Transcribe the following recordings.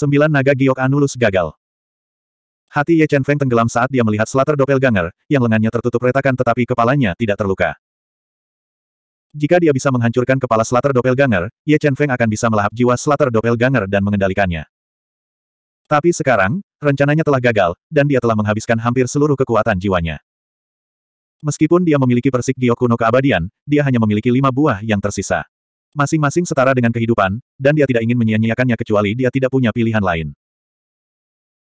Sembilan naga giok Anulus gagal. Hati Ye Chen Feng tenggelam saat dia melihat Slater Doppelganger, yang lengannya tertutup retakan tetapi kepalanya tidak terluka. Jika dia bisa menghancurkan kepala Slater Doppelganger, Ye Chen Feng akan bisa melahap jiwa Slater Doppelganger dan mengendalikannya. Tapi sekarang, rencananya telah gagal, dan dia telah menghabiskan hampir seluruh kekuatan jiwanya. Meskipun dia memiliki persik diokuno keabadian, dia hanya memiliki lima buah yang tersisa. Masing-masing setara dengan kehidupan, dan dia tidak ingin menyia-nyiakannya kecuali dia tidak punya pilihan lain.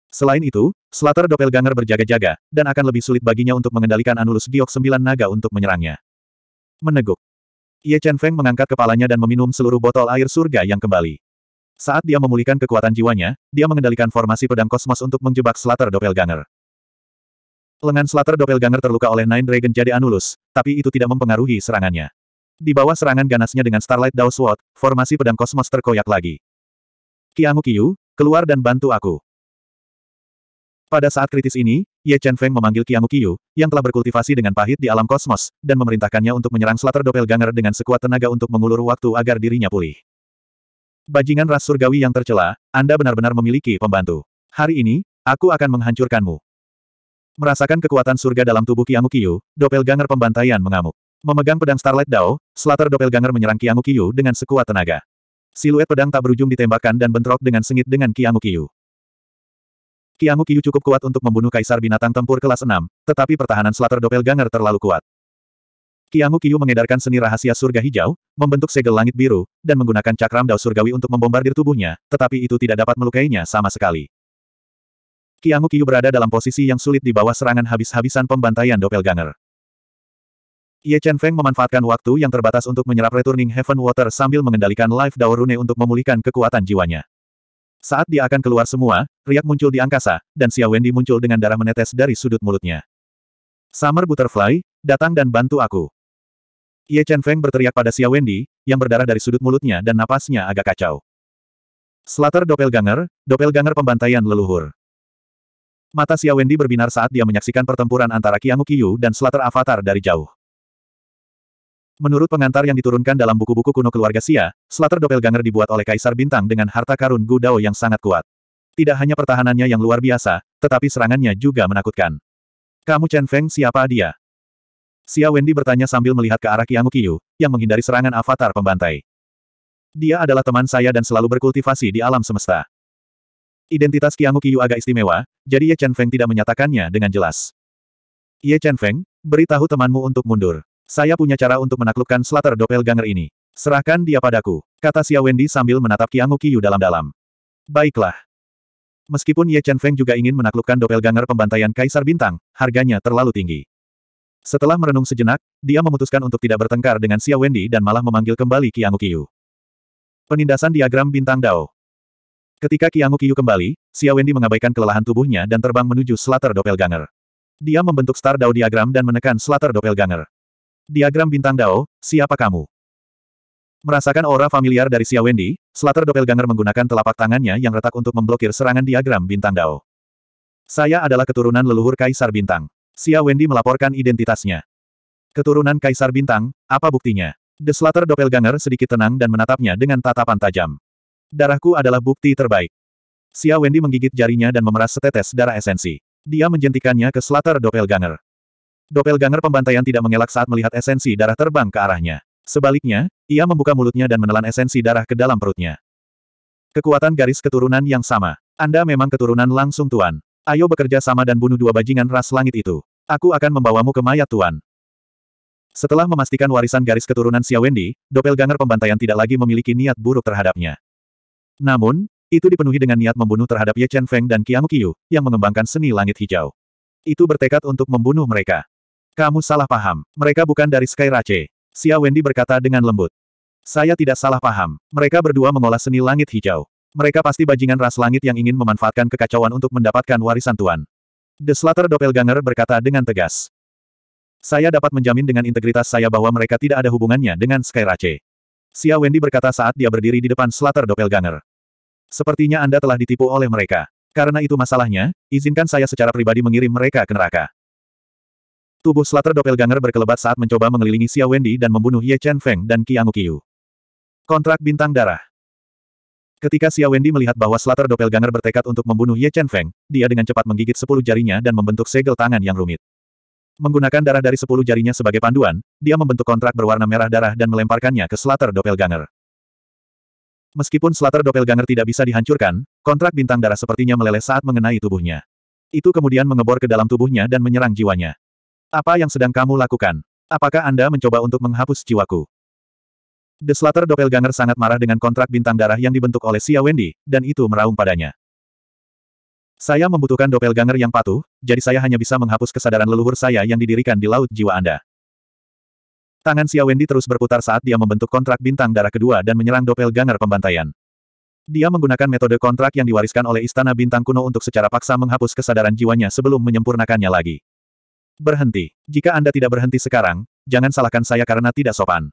Selain itu, Slater Doppelganger berjaga-jaga, dan akan lebih sulit baginya untuk mengendalikan Anulus Giok sembilan naga untuk menyerangnya. Meneguk. Ye Chen Feng mengangkat kepalanya dan meminum seluruh botol air surga yang kembali. Saat dia memulihkan kekuatan jiwanya, dia mengendalikan formasi pedang kosmos untuk menjebak Slater Doppelganger. Lengan Slater Doppelganger terluka oleh Nine Dragon jadi Anulus, tapi itu tidak mempengaruhi serangannya. Di bawah serangan ganasnya dengan Starlight Dao Sword, formasi pedang kosmos terkoyak lagi. Kiangu Kiyu, keluar dan bantu aku. Pada saat kritis ini, Ye Chen Feng memanggil Kiangu Kiyu, yang telah berkultivasi dengan pahit di alam kosmos, dan memerintahkannya untuk menyerang Slater Doppelganger dengan sekuat tenaga untuk mengulur waktu agar dirinya pulih. Bajingan ras surgawi yang tercela, Anda benar-benar memiliki pembantu. Hari ini, aku akan menghancurkanmu. Merasakan kekuatan surga dalam tubuh Kiangu Qiyu, doppelganger pembantaian mengamuk. Memegang pedang Starlight Dao, Slater doppelganger menyerang Kiangu Qiyu dengan sekuat tenaga. Siluet pedang tak berujung ditembakkan dan bentrok dengan sengit dengan Kiangu Qiyu. Kiangu Qiyu cukup kuat untuk membunuh kaisar binatang tempur kelas 6, tetapi pertahanan Slater doppelganger terlalu kuat. Kiangu Qiyu mengedarkan seni rahasia surga hijau, membentuk segel langit biru, dan menggunakan cakram dao surgawi untuk membombardir tubuhnya, tetapi itu tidak dapat melukainya sama sekali. Kiangu Kiyu berada dalam posisi yang sulit di bawah serangan habis-habisan pembantaian doppelganger. Ye Chen Feng memanfaatkan waktu yang terbatas untuk menyerap returning heaven water sambil mengendalikan life Dao Rune untuk memulihkan kekuatan jiwanya. Saat dia akan keluar semua, riak muncul di angkasa, dan Xia Wendy muncul dengan darah menetes dari sudut mulutnya. Summer Butterfly, datang dan bantu aku. Ye Chen Feng berteriak pada Xia Wendy, yang berdarah dari sudut mulutnya dan napasnya agak kacau. Slater Doppelganger, Doppelganger Pembantaian Leluhur. Mata Xia Wendy berbinar saat dia menyaksikan pertempuran antara Qianggu Qiyu dan Slater Avatar dari jauh. Menurut pengantar yang diturunkan dalam buku-buku kuno keluarga Xia, Slater Doppelganger dibuat oleh Kaisar Bintang dengan harta karun Gu Dao yang sangat kuat. Tidak hanya pertahanannya yang luar biasa, tetapi serangannya juga menakutkan. Kamu Chen Feng siapa dia? Xia Wendy bertanya sambil melihat ke arah Qianggu Qiyu, yang menghindari serangan avatar pembantai. Dia adalah teman saya dan selalu berkultivasi di alam semesta. Identitas Qianghu Qiyu agak istimewa, jadi Ye Chen Feng tidak menyatakannya dengan jelas. Ye Chen Feng, beritahu temanmu untuk mundur. Saya punya cara untuk menaklukkan Slater Doppelganger ini. Serahkan dia padaku, kata Xia Wendy sambil menatap Qianghu Qiyu dalam-dalam. Baiklah. Meskipun Ye Chen Feng juga ingin menaklukkan Doppelganger pembantaian Kaisar Bintang, harganya terlalu tinggi. Setelah merenung sejenak, dia memutuskan untuk tidak bertengkar dengan Xia Wendy dan malah memanggil kembali Qianghu Qiyu. Penindasan diagram bintang Dao. Ketika Qiangu Qiyu kembali, Xia Wendy mengabaikan kelelahan tubuhnya dan terbang menuju Slater Doppelganger. Dia membentuk Star Dao diagram dan menekan Slater Doppelganger. Diagram bintang Dao, siapa kamu? Merasakan aura familiar dari Xia Wendy, Slater Doppelganger menggunakan telapak tangannya yang retak untuk memblokir serangan diagram bintang Dao. Saya adalah keturunan leluhur Kaisar Bintang. Xia Wendy melaporkan identitasnya. Keturunan Kaisar Bintang, apa buktinya? The Slater Doppelganger sedikit tenang dan menatapnya dengan tatapan tajam. Darahku adalah bukti terbaik. Xia Wendy menggigit jarinya dan memeras setetes darah esensi. Dia menjentikannya ke selatar Doppelganger. Doppelganger pembantaian tidak mengelak saat melihat esensi darah terbang ke arahnya. Sebaliknya, ia membuka mulutnya dan menelan esensi darah ke dalam perutnya. Kekuatan garis keturunan yang sama. Anda memang keturunan langsung Tuan. Ayo bekerja sama dan bunuh dua bajingan ras langit itu. Aku akan membawamu ke mayat Tuan. Setelah memastikan warisan garis keturunan Xia Wendy, doppelganger pembantaian tidak lagi memiliki niat buruk terhadapnya. Namun, itu dipenuhi dengan niat membunuh terhadap Ye Chen Feng dan Qiang Qiu yang mengembangkan seni langit hijau. Itu bertekad untuk membunuh mereka. Kamu salah paham. Mereka bukan dari Sky Rache. Xia Wendy berkata dengan lembut. Saya tidak salah paham. Mereka berdua mengolah seni langit hijau. Mereka pasti bajingan ras langit yang ingin memanfaatkan kekacauan untuk mendapatkan warisan Tuan. The Slater Doppelganger berkata dengan tegas. Saya dapat menjamin dengan integritas saya bahwa mereka tidak ada hubungannya dengan Sky Rache. Xia Wendy berkata saat dia berdiri di depan Slater Doppelganger. Sepertinya Anda telah ditipu oleh mereka. Karena itu masalahnya, izinkan saya secara pribadi mengirim mereka ke neraka. Tubuh Slater Doppelganger berkelebat saat mencoba mengelilingi Xia Wendy dan membunuh Ye Chen Feng dan Qiang Qiu. Kontrak Bintang Darah Ketika Xia Wendy melihat bahwa Slater Doppelganger bertekad untuk membunuh Ye Chen Feng, dia dengan cepat menggigit sepuluh jarinya dan membentuk segel tangan yang rumit. Menggunakan darah dari sepuluh jarinya sebagai panduan, dia membentuk kontrak berwarna merah darah dan melemparkannya ke Slater Doppelganger. Meskipun Slater Doppelganger tidak bisa dihancurkan, kontrak bintang darah sepertinya meleleh saat mengenai tubuhnya. Itu kemudian mengebor ke dalam tubuhnya dan menyerang jiwanya. Apa yang sedang kamu lakukan? Apakah Anda mencoba untuk menghapus jiwaku? The Slater Doppelganger sangat marah dengan kontrak bintang darah yang dibentuk oleh Xia Wendy, dan itu meraung padanya. Saya membutuhkan doppelganger yang patuh, jadi saya hanya bisa menghapus kesadaran leluhur saya yang didirikan di laut jiwa Anda. Tangan Xia Wendy terus berputar saat dia membentuk kontrak bintang darah kedua dan menyerang doppelganger pembantaian. Dia menggunakan metode kontrak yang diwariskan oleh Istana Bintang Kuno untuk secara paksa menghapus kesadaran jiwanya sebelum menyempurnakannya lagi. Berhenti. Jika Anda tidak berhenti sekarang, jangan salahkan saya karena tidak sopan.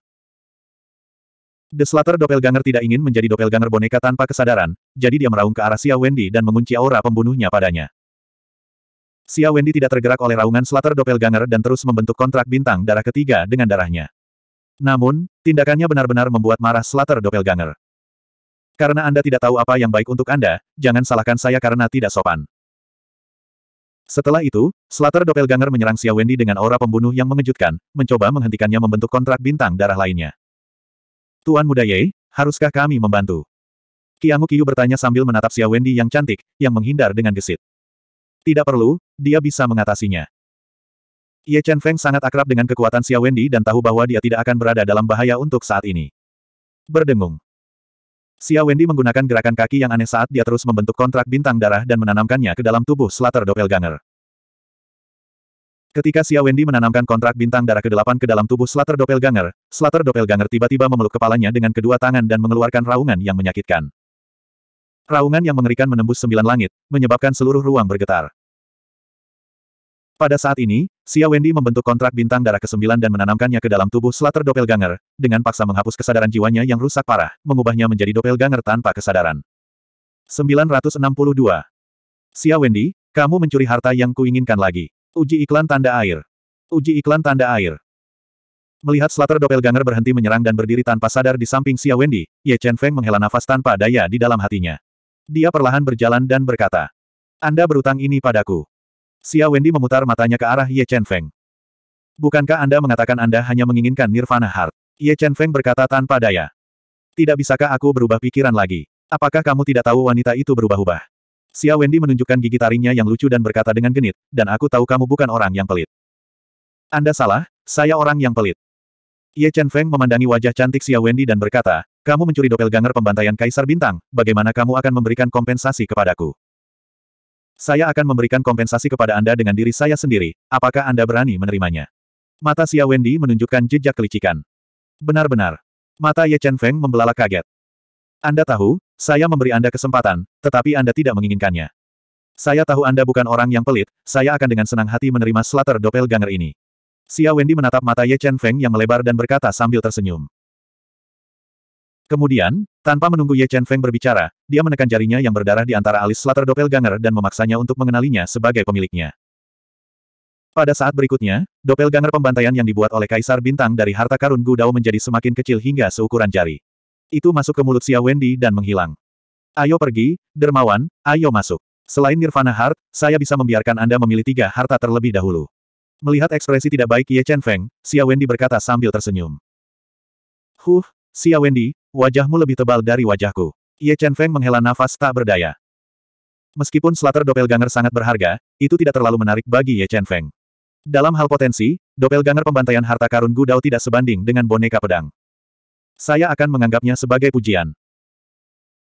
The Slater Doppelganger tidak ingin menjadi Doppelganger boneka tanpa kesadaran, jadi dia meraung ke arah Xia Wendy dan mengunci aura pembunuhnya padanya. Xia Wendy tidak tergerak oleh raungan Slater Doppelganger dan terus membentuk kontrak bintang darah ketiga dengan darahnya. Namun, tindakannya benar-benar membuat marah Slater Doppelganger. Karena Anda tidak tahu apa yang baik untuk Anda, jangan salahkan saya karena tidak sopan. Setelah itu, Slater Doppelganger menyerang Xia Wendy dengan aura pembunuh yang mengejutkan, mencoba menghentikannya membentuk kontrak bintang darah lainnya. Tuan Muda Ye, haruskah kami membantu? Kiangu Kiyu bertanya sambil menatap Xia Wendy yang cantik, yang menghindar dengan gesit. Tidak perlu, dia bisa mengatasinya. Ye Chen Feng sangat akrab dengan kekuatan Xia Wendy dan tahu bahwa dia tidak akan berada dalam bahaya untuk saat ini. Berdengung. Xia Wendy menggunakan gerakan kaki yang aneh saat dia terus membentuk kontrak bintang darah dan menanamkannya ke dalam tubuh Slater Doppelganger. Ketika Xia Wendy menanamkan kontrak bintang darah ke-8 ke dalam tubuh Slater Doppelganger, Slater Doppelganger tiba-tiba memeluk kepalanya dengan kedua tangan dan mengeluarkan raungan yang menyakitkan. Raungan yang mengerikan menembus sembilan langit, menyebabkan seluruh ruang bergetar. Pada saat ini, Xia Wendy membentuk kontrak bintang darah ke-9 dan menanamkannya ke dalam tubuh Slater Doppelganger, dengan paksa menghapus kesadaran jiwanya yang rusak parah, mengubahnya menjadi Doppelganger tanpa kesadaran. 962. Xia Wendy, kamu mencuri harta yang kuinginkan lagi. Uji iklan tanda air. Uji iklan tanda air. Melihat Slater Doppelganger berhenti menyerang dan berdiri tanpa sadar di samping Xia Wendy, Ye Chen Feng menghela nafas tanpa daya di dalam hatinya. Dia perlahan berjalan dan berkata, Anda berutang ini padaku. Xia Wendy memutar matanya ke arah Ye Chen Feng. Bukankah Anda mengatakan Anda hanya menginginkan Nirvana Heart? Ye Chen Feng berkata tanpa daya. Tidak bisakah aku berubah pikiran lagi? Apakah kamu tidak tahu wanita itu berubah-ubah? Xia Wendy menunjukkan gigi taringnya yang lucu dan berkata dengan genit, dan aku tahu kamu bukan orang yang pelit. Anda salah, saya orang yang pelit. Ye Chen Feng memandangi wajah cantik Xia Wendy dan berkata, kamu mencuri Ganger pembantaian Kaisar Bintang, bagaimana kamu akan memberikan kompensasi kepadaku? Saya akan memberikan kompensasi kepada Anda dengan diri saya sendiri, apakah Anda berani menerimanya? Mata Xia Wendy menunjukkan jejak kelicikan. Benar-benar. Mata Ye Chen Feng membelalak kaget. Anda tahu, saya memberi Anda kesempatan, tetapi Anda tidak menginginkannya. Saya tahu Anda bukan orang yang pelit, saya akan dengan senang hati menerima Slater Doppelganger ini. Xia Wendy menatap mata Ye Chen Feng yang melebar dan berkata sambil tersenyum. Kemudian, tanpa menunggu Ye Chen Feng berbicara, dia menekan jarinya yang berdarah di antara alis Slater Doppelganger dan memaksanya untuk mengenalinya sebagai pemiliknya. Pada saat berikutnya, Doppelganger pembantaian yang dibuat oleh Kaisar Bintang dari harta karun Gu Dao menjadi semakin kecil hingga seukuran jari itu masuk ke mulut Xia Wendy dan menghilang. Ayo pergi, dermawan, ayo masuk. Selain Nirvana Heart, saya bisa membiarkan Anda memilih tiga harta terlebih dahulu. Melihat ekspresi tidak baik Ye Chen Feng, Xia Wendy berkata sambil tersenyum. Huh, Xia Wendy, wajahmu lebih tebal dari wajahku. Ye Chen Feng menghela nafas tak berdaya. Meskipun Slater Doppelganger sangat berharga, itu tidak terlalu menarik bagi Ye Chen Feng. Dalam hal potensi, Doppelganger pembantaian harta karun Dao tidak sebanding dengan boneka pedang. Saya akan menganggapnya sebagai pujian.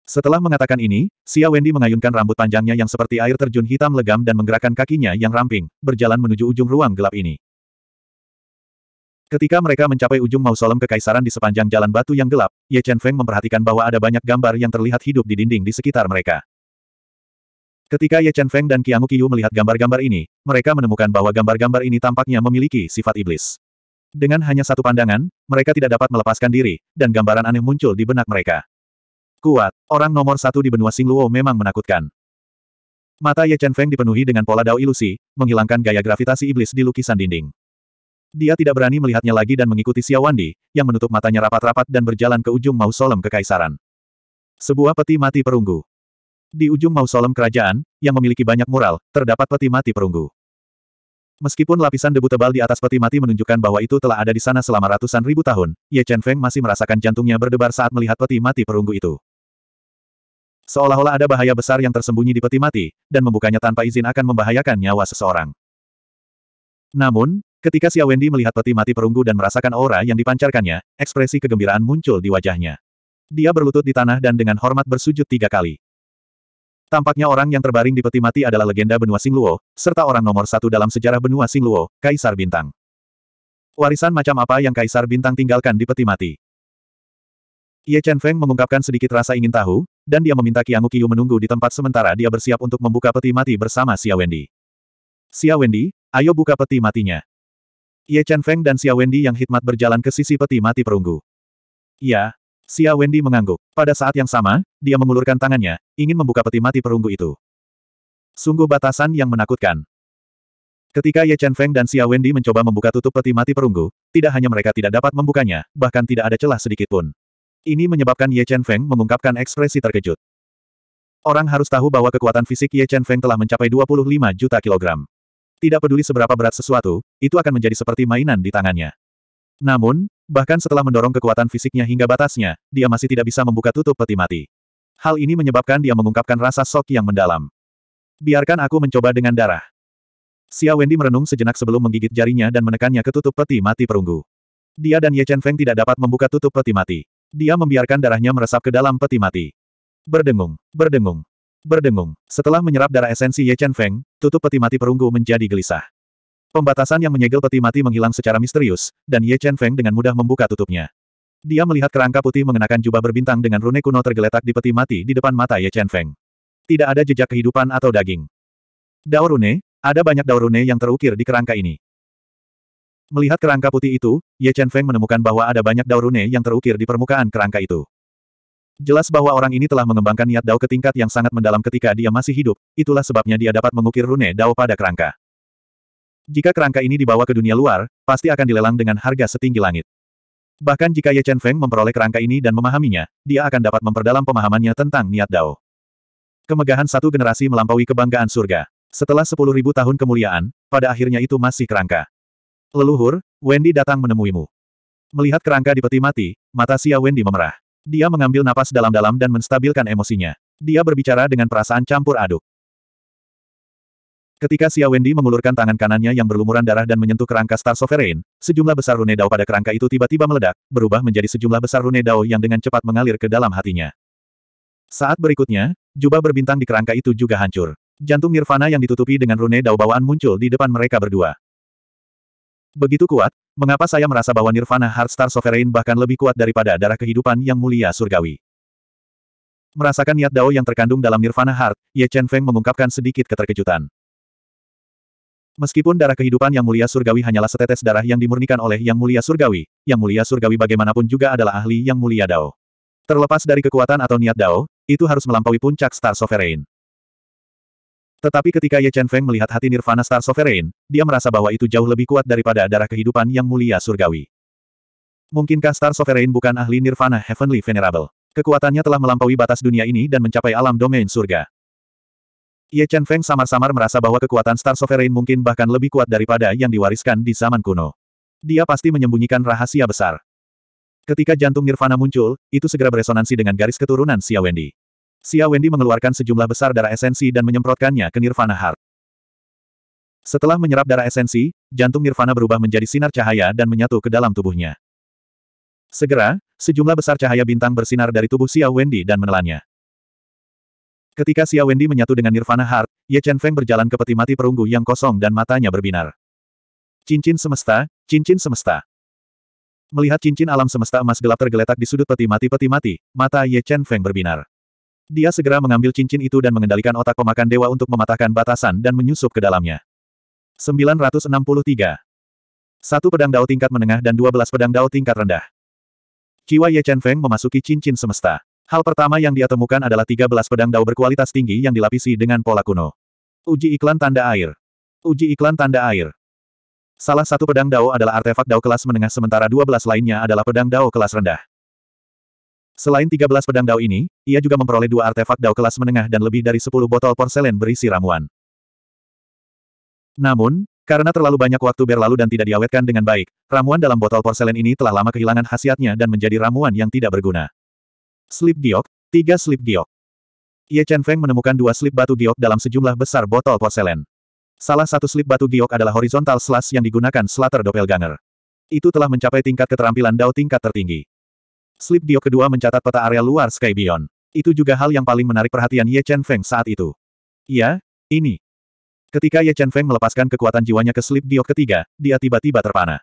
Setelah mengatakan ini, Xia Wendy mengayunkan rambut panjangnya yang seperti air terjun hitam legam dan menggerakkan kakinya yang ramping, berjalan menuju ujung ruang gelap ini. Ketika mereka mencapai ujung mausoleum kekaisaran di sepanjang jalan batu yang gelap, Ye Chen Feng memperhatikan bahwa ada banyak gambar yang terlihat hidup di dinding di sekitar mereka. Ketika Ye Chen Feng dan Qiang Qiyu melihat gambar-gambar ini, mereka menemukan bahwa gambar-gambar ini tampaknya memiliki sifat iblis. Dengan hanya satu pandangan, mereka tidak dapat melepaskan diri, dan gambaran aneh muncul di benak mereka. Kuat, orang nomor satu di benua Singluo memang menakutkan. Mata Ye Chen Feng dipenuhi dengan pola dao ilusi, menghilangkan gaya gravitasi iblis di lukisan dinding. Dia tidak berani melihatnya lagi dan mengikuti Xia Wandi, yang menutup matanya rapat-rapat dan berjalan ke ujung mausolem kekaisaran. Sebuah peti mati perunggu. Di ujung mausolem kerajaan, yang memiliki banyak mural, terdapat peti mati perunggu. Meskipun lapisan debu tebal di atas peti mati menunjukkan bahwa itu telah ada di sana selama ratusan ribu tahun, Ye Chen Feng masih merasakan jantungnya berdebar saat melihat peti mati perunggu itu. Seolah-olah ada bahaya besar yang tersembunyi di peti mati, dan membukanya tanpa izin akan membahayakan nyawa seseorang. Namun, ketika Xia Wendy melihat peti mati perunggu dan merasakan aura yang dipancarkannya, ekspresi kegembiraan muncul di wajahnya. Dia berlutut di tanah dan dengan hormat bersujud tiga kali. Tampaknya orang yang terbaring di peti mati adalah legenda benua Singluo, serta orang nomor satu dalam sejarah benua Singluo, Kaisar Bintang. Warisan macam apa yang Kaisar Bintang tinggalkan di peti mati? Ye Chen Feng mengungkapkan sedikit rasa ingin tahu, dan dia meminta Qiangu Qiu menunggu di tempat sementara dia bersiap untuk membuka peti mati bersama Xia Wendy. Xia Wendy, ayo buka peti matinya. Ye Chen Feng dan Xia Wendy yang hikmat berjalan ke sisi peti mati perunggu. Ya, Xia Wendy mengangguk. Pada saat yang sama, dia mengulurkan tangannya, ingin membuka peti mati perunggu itu. Sungguh batasan yang menakutkan. Ketika Ye Chen Feng dan Xia Wendy mencoba membuka tutup peti mati perunggu, tidak hanya mereka tidak dapat membukanya, bahkan tidak ada celah sedikit pun. Ini menyebabkan Ye Chen Feng mengungkapkan ekspresi terkejut. Orang harus tahu bahwa kekuatan fisik Ye Chen Feng telah mencapai 25 juta kilogram. Tidak peduli seberapa berat sesuatu, itu akan menjadi seperti mainan di tangannya. Namun, Bahkan setelah mendorong kekuatan fisiknya hingga batasnya, dia masih tidak bisa membuka tutup peti mati. Hal ini menyebabkan dia mengungkapkan rasa sok yang mendalam. Biarkan aku mencoba dengan darah. Xia Wendy merenung sejenak sebelum menggigit jarinya dan menekannya ke tutup peti mati perunggu. Dia dan Ye Chen Feng tidak dapat membuka tutup peti mati. Dia membiarkan darahnya meresap ke dalam peti mati. Berdengung, berdengung, berdengung. Setelah menyerap darah esensi Ye Chen Feng, tutup peti mati perunggu menjadi gelisah. Pembatasan yang menyegel peti mati menghilang secara misterius, dan Ye Chen Feng dengan mudah membuka tutupnya. Dia melihat kerangka putih mengenakan jubah berbintang dengan rune kuno tergeletak di peti mati di depan mata Ye Chen Feng. Tidak ada jejak kehidupan atau daging. Dao rune, ada banyak dao rune yang terukir di kerangka ini. Melihat kerangka putih itu, Ye Chen Feng menemukan bahwa ada banyak dao rune yang terukir di permukaan kerangka itu. Jelas bahwa orang ini telah mengembangkan niat dao ke tingkat yang sangat mendalam ketika dia masih hidup, itulah sebabnya dia dapat mengukir rune dao pada kerangka. Jika kerangka ini dibawa ke dunia luar, pasti akan dilelang dengan harga setinggi langit. Bahkan jika Ye Chen Feng memperoleh kerangka ini dan memahaminya, dia akan dapat memperdalam pemahamannya tentang niat Dao. Kemegahan satu generasi melampaui kebanggaan surga. Setelah sepuluh ribu tahun kemuliaan, pada akhirnya itu masih kerangka. Leluhur, Wendy datang menemuimu. Melihat kerangka di peti mati, mata Xia Wendy memerah. Dia mengambil napas dalam-dalam dan menstabilkan emosinya. Dia berbicara dengan perasaan campur aduk. Ketika Xia Wendy mengulurkan tangan kanannya yang berlumuran darah dan menyentuh kerangka Star Sovereign, sejumlah besar rune dao pada kerangka itu tiba-tiba meledak, berubah menjadi sejumlah besar rune dao yang dengan cepat mengalir ke dalam hatinya. Saat berikutnya, jubah berbintang di kerangka itu juga hancur. Jantung nirvana yang ditutupi dengan rune dao bawaan muncul di depan mereka berdua. Begitu kuat, mengapa saya merasa bahwa nirvana Heart Star Sovereign bahkan lebih kuat daripada darah kehidupan yang mulia surgawi? Merasakan niat Dao yang terkandung dalam Nirvana Heart, Ye Chen Feng mengungkapkan sedikit keterkejutan. Meskipun darah kehidupan yang mulia surgawi hanyalah setetes darah yang dimurnikan oleh yang mulia surgawi, yang mulia surgawi bagaimanapun juga adalah ahli yang mulia Dao. Terlepas dari kekuatan atau niat Dao, itu harus melampaui puncak Star Sovereign. Tetapi ketika Ye Chen Feng melihat hati Nirvana Star Sovereign, dia merasa bahwa itu jauh lebih kuat daripada darah kehidupan yang mulia surgawi. Mungkinkah Star Sovereign bukan ahli Nirvana Heavenly Venerable? Kekuatannya telah melampaui batas dunia ini dan mencapai alam domain surga. Ye Chen Feng samar-samar merasa bahwa kekuatan Star Sovereign mungkin bahkan lebih kuat daripada yang diwariskan di zaman kuno. Dia pasti menyembunyikan rahasia besar. Ketika jantung nirvana muncul, itu segera beresonansi dengan garis keturunan Xia Wendy. Xia Wendy mengeluarkan sejumlah besar darah esensi dan menyemprotkannya ke nirvana heart. Setelah menyerap darah esensi, jantung nirvana berubah menjadi sinar cahaya dan menyatu ke dalam tubuhnya. Segera, sejumlah besar cahaya bintang bersinar dari tubuh Xia Wendy dan menelannya. Ketika Xia Wendy menyatu dengan Nirvana Heart, Ye Chen Feng berjalan ke peti mati perunggu yang kosong dan matanya berbinar. Cincin semesta, cincin semesta. Melihat cincin alam semesta emas gelap tergeletak di sudut peti mati-peti mati, mata Ye Chen Feng berbinar. Dia segera mengambil cincin itu dan mengendalikan otak pemakan dewa untuk mematahkan batasan dan menyusup ke dalamnya. 963. Satu pedang dao tingkat menengah dan 12 pedang dao tingkat rendah. Jiwa Ye Chen Feng memasuki cincin semesta. Hal pertama yang dia temukan adalah 13 pedang dao berkualitas tinggi yang dilapisi dengan pola kuno. Uji iklan tanda air. Uji iklan tanda air. Salah satu pedang dao adalah artefak dao kelas menengah sementara 12 lainnya adalah pedang dao kelas rendah. Selain 13 pedang dao ini, ia juga memperoleh dua artefak dao kelas menengah dan lebih dari 10 botol porselen berisi ramuan. Namun, karena terlalu banyak waktu berlalu dan tidak diawetkan dengan baik, ramuan dalam botol porselen ini telah lama kehilangan khasiatnya dan menjadi ramuan yang tidak berguna. Slip giok, tiga slip giok. Ye Chen Feng menemukan dua slip batu giok dalam sejumlah besar botol porselen. Salah satu slip batu giok adalah horizontal slash yang digunakan Slater Doppelganger. Itu telah mencapai tingkat keterampilan Dao tingkat tertinggi. Slip giok kedua mencatat peta area luar Sky Beyond. Itu juga hal yang paling menarik perhatian Ye Chen Feng saat itu. Ya, ini. Ketika Ye Chen Feng melepaskan kekuatan jiwanya ke slip giok ketiga, dia tiba-tiba terpana.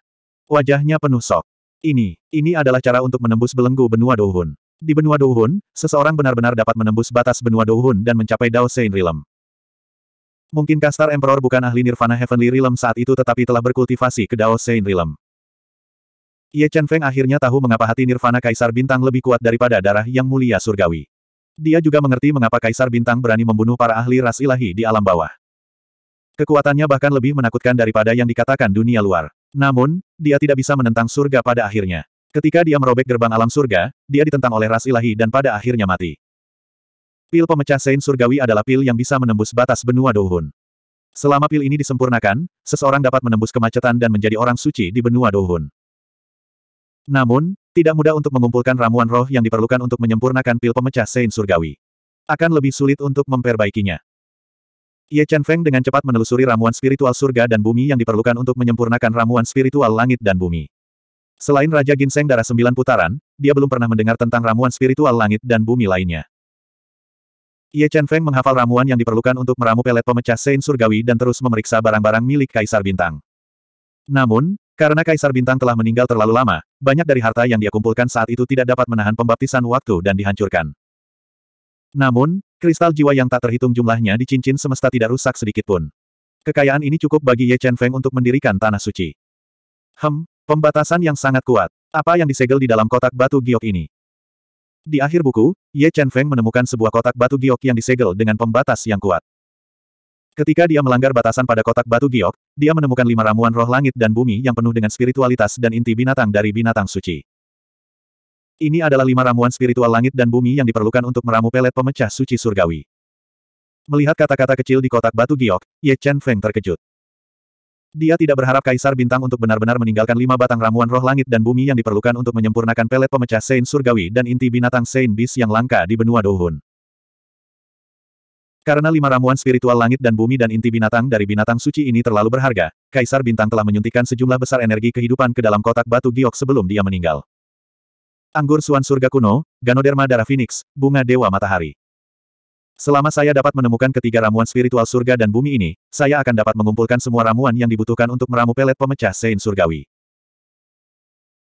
Wajahnya penuh sok. Ini, ini adalah cara untuk menembus belenggu benua Douhun. Di benua Douhun, seseorang benar-benar dapat menembus batas benua Douhun dan mencapai Dao Sein Realm. Mungkin Kastar Emperor bukan ahli Nirvana Heavenly Realm saat itu tetapi telah berkultivasi ke Dao Sein Realm. Ye Chen Feng akhirnya tahu mengapa hati Nirvana Kaisar Bintang lebih kuat daripada darah yang mulia surgawi. Dia juga mengerti mengapa Kaisar Bintang berani membunuh para ahli ras ilahi di alam bawah. Kekuatannya bahkan lebih menakutkan daripada yang dikatakan dunia luar. Namun, dia tidak bisa menentang surga pada akhirnya. Ketika dia merobek gerbang alam surga, dia ditentang oleh ras ilahi dan pada akhirnya mati. Pil pemecah Sein Surgawi adalah pil yang bisa menembus batas benua Dohun. Selama pil ini disempurnakan, seseorang dapat menembus kemacetan dan menjadi orang suci di benua Dohun. Namun, tidak mudah untuk mengumpulkan ramuan roh yang diperlukan untuk menyempurnakan pil pemecah Sein Surgawi. Akan lebih sulit untuk memperbaikinya. Ye Chen Feng dengan cepat menelusuri ramuan spiritual surga dan bumi yang diperlukan untuk menyempurnakan ramuan spiritual langit dan bumi. Selain Raja Ginseng Darah Sembilan Putaran, dia belum pernah mendengar tentang ramuan spiritual langit dan bumi lainnya. Ye Chen Feng menghafal ramuan yang diperlukan untuk meramu pelet pemecah Sein Surgawi dan terus memeriksa barang-barang milik Kaisar Bintang. Namun, karena Kaisar Bintang telah meninggal terlalu lama, banyak dari harta yang dia kumpulkan saat itu tidak dapat menahan pembaptisan waktu dan dihancurkan. Namun, kristal jiwa yang tak terhitung jumlahnya di cincin semesta tidak rusak sedikitpun. Kekayaan ini cukup bagi Ye Chen Feng untuk mendirikan Tanah Suci. Hem, Pembatasan yang sangat kuat. Apa yang disegel di dalam kotak batu giok ini? Di akhir buku, Ye Chen Feng menemukan sebuah kotak batu giok yang disegel dengan pembatas yang kuat. Ketika dia melanggar batasan pada kotak batu giok, dia menemukan lima ramuan roh langit dan bumi yang penuh dengan spiritualitas dan inti binatang dari binatang suci. Ini adalah lima ramuan spiritual langit dan bumi yang diperlukan untuk meramu pelet pemecah suci surgawi. Melihat kata-kata kecil di kotak batu giok, Ye Chen Feng terkejut. Dia tidak berharap Kaisar Bintang untuk benar-benar meninggalkan lima batang ramuan roh langit dan bumi yang diperlukan untuk menyempurnakan pelet pemecah Sein Surgawi dan inti binatang Sein Bis yang langka di benua Dohun. Karena lima ramuan spiritual langit dan bumi dan inti binatang dari binatang suci ini terlalu berharga, Kaisar Bintang telah menyuntikkan sejumlah besar energi kehidupan ke dalam kotak batu giok sebelum dia meninggal. Anggur Suan Surga Kuno, Ganoderma Darah Phoenix, Bunga Dewa Matahari. Selama saya dapat menemukan ketiga ramuan spiritual surga dan bumi ini, saya akan dapat mengumpulkan semua ramuan yang dibutuhkan untuk meramu pelet pemecah sein surgawi.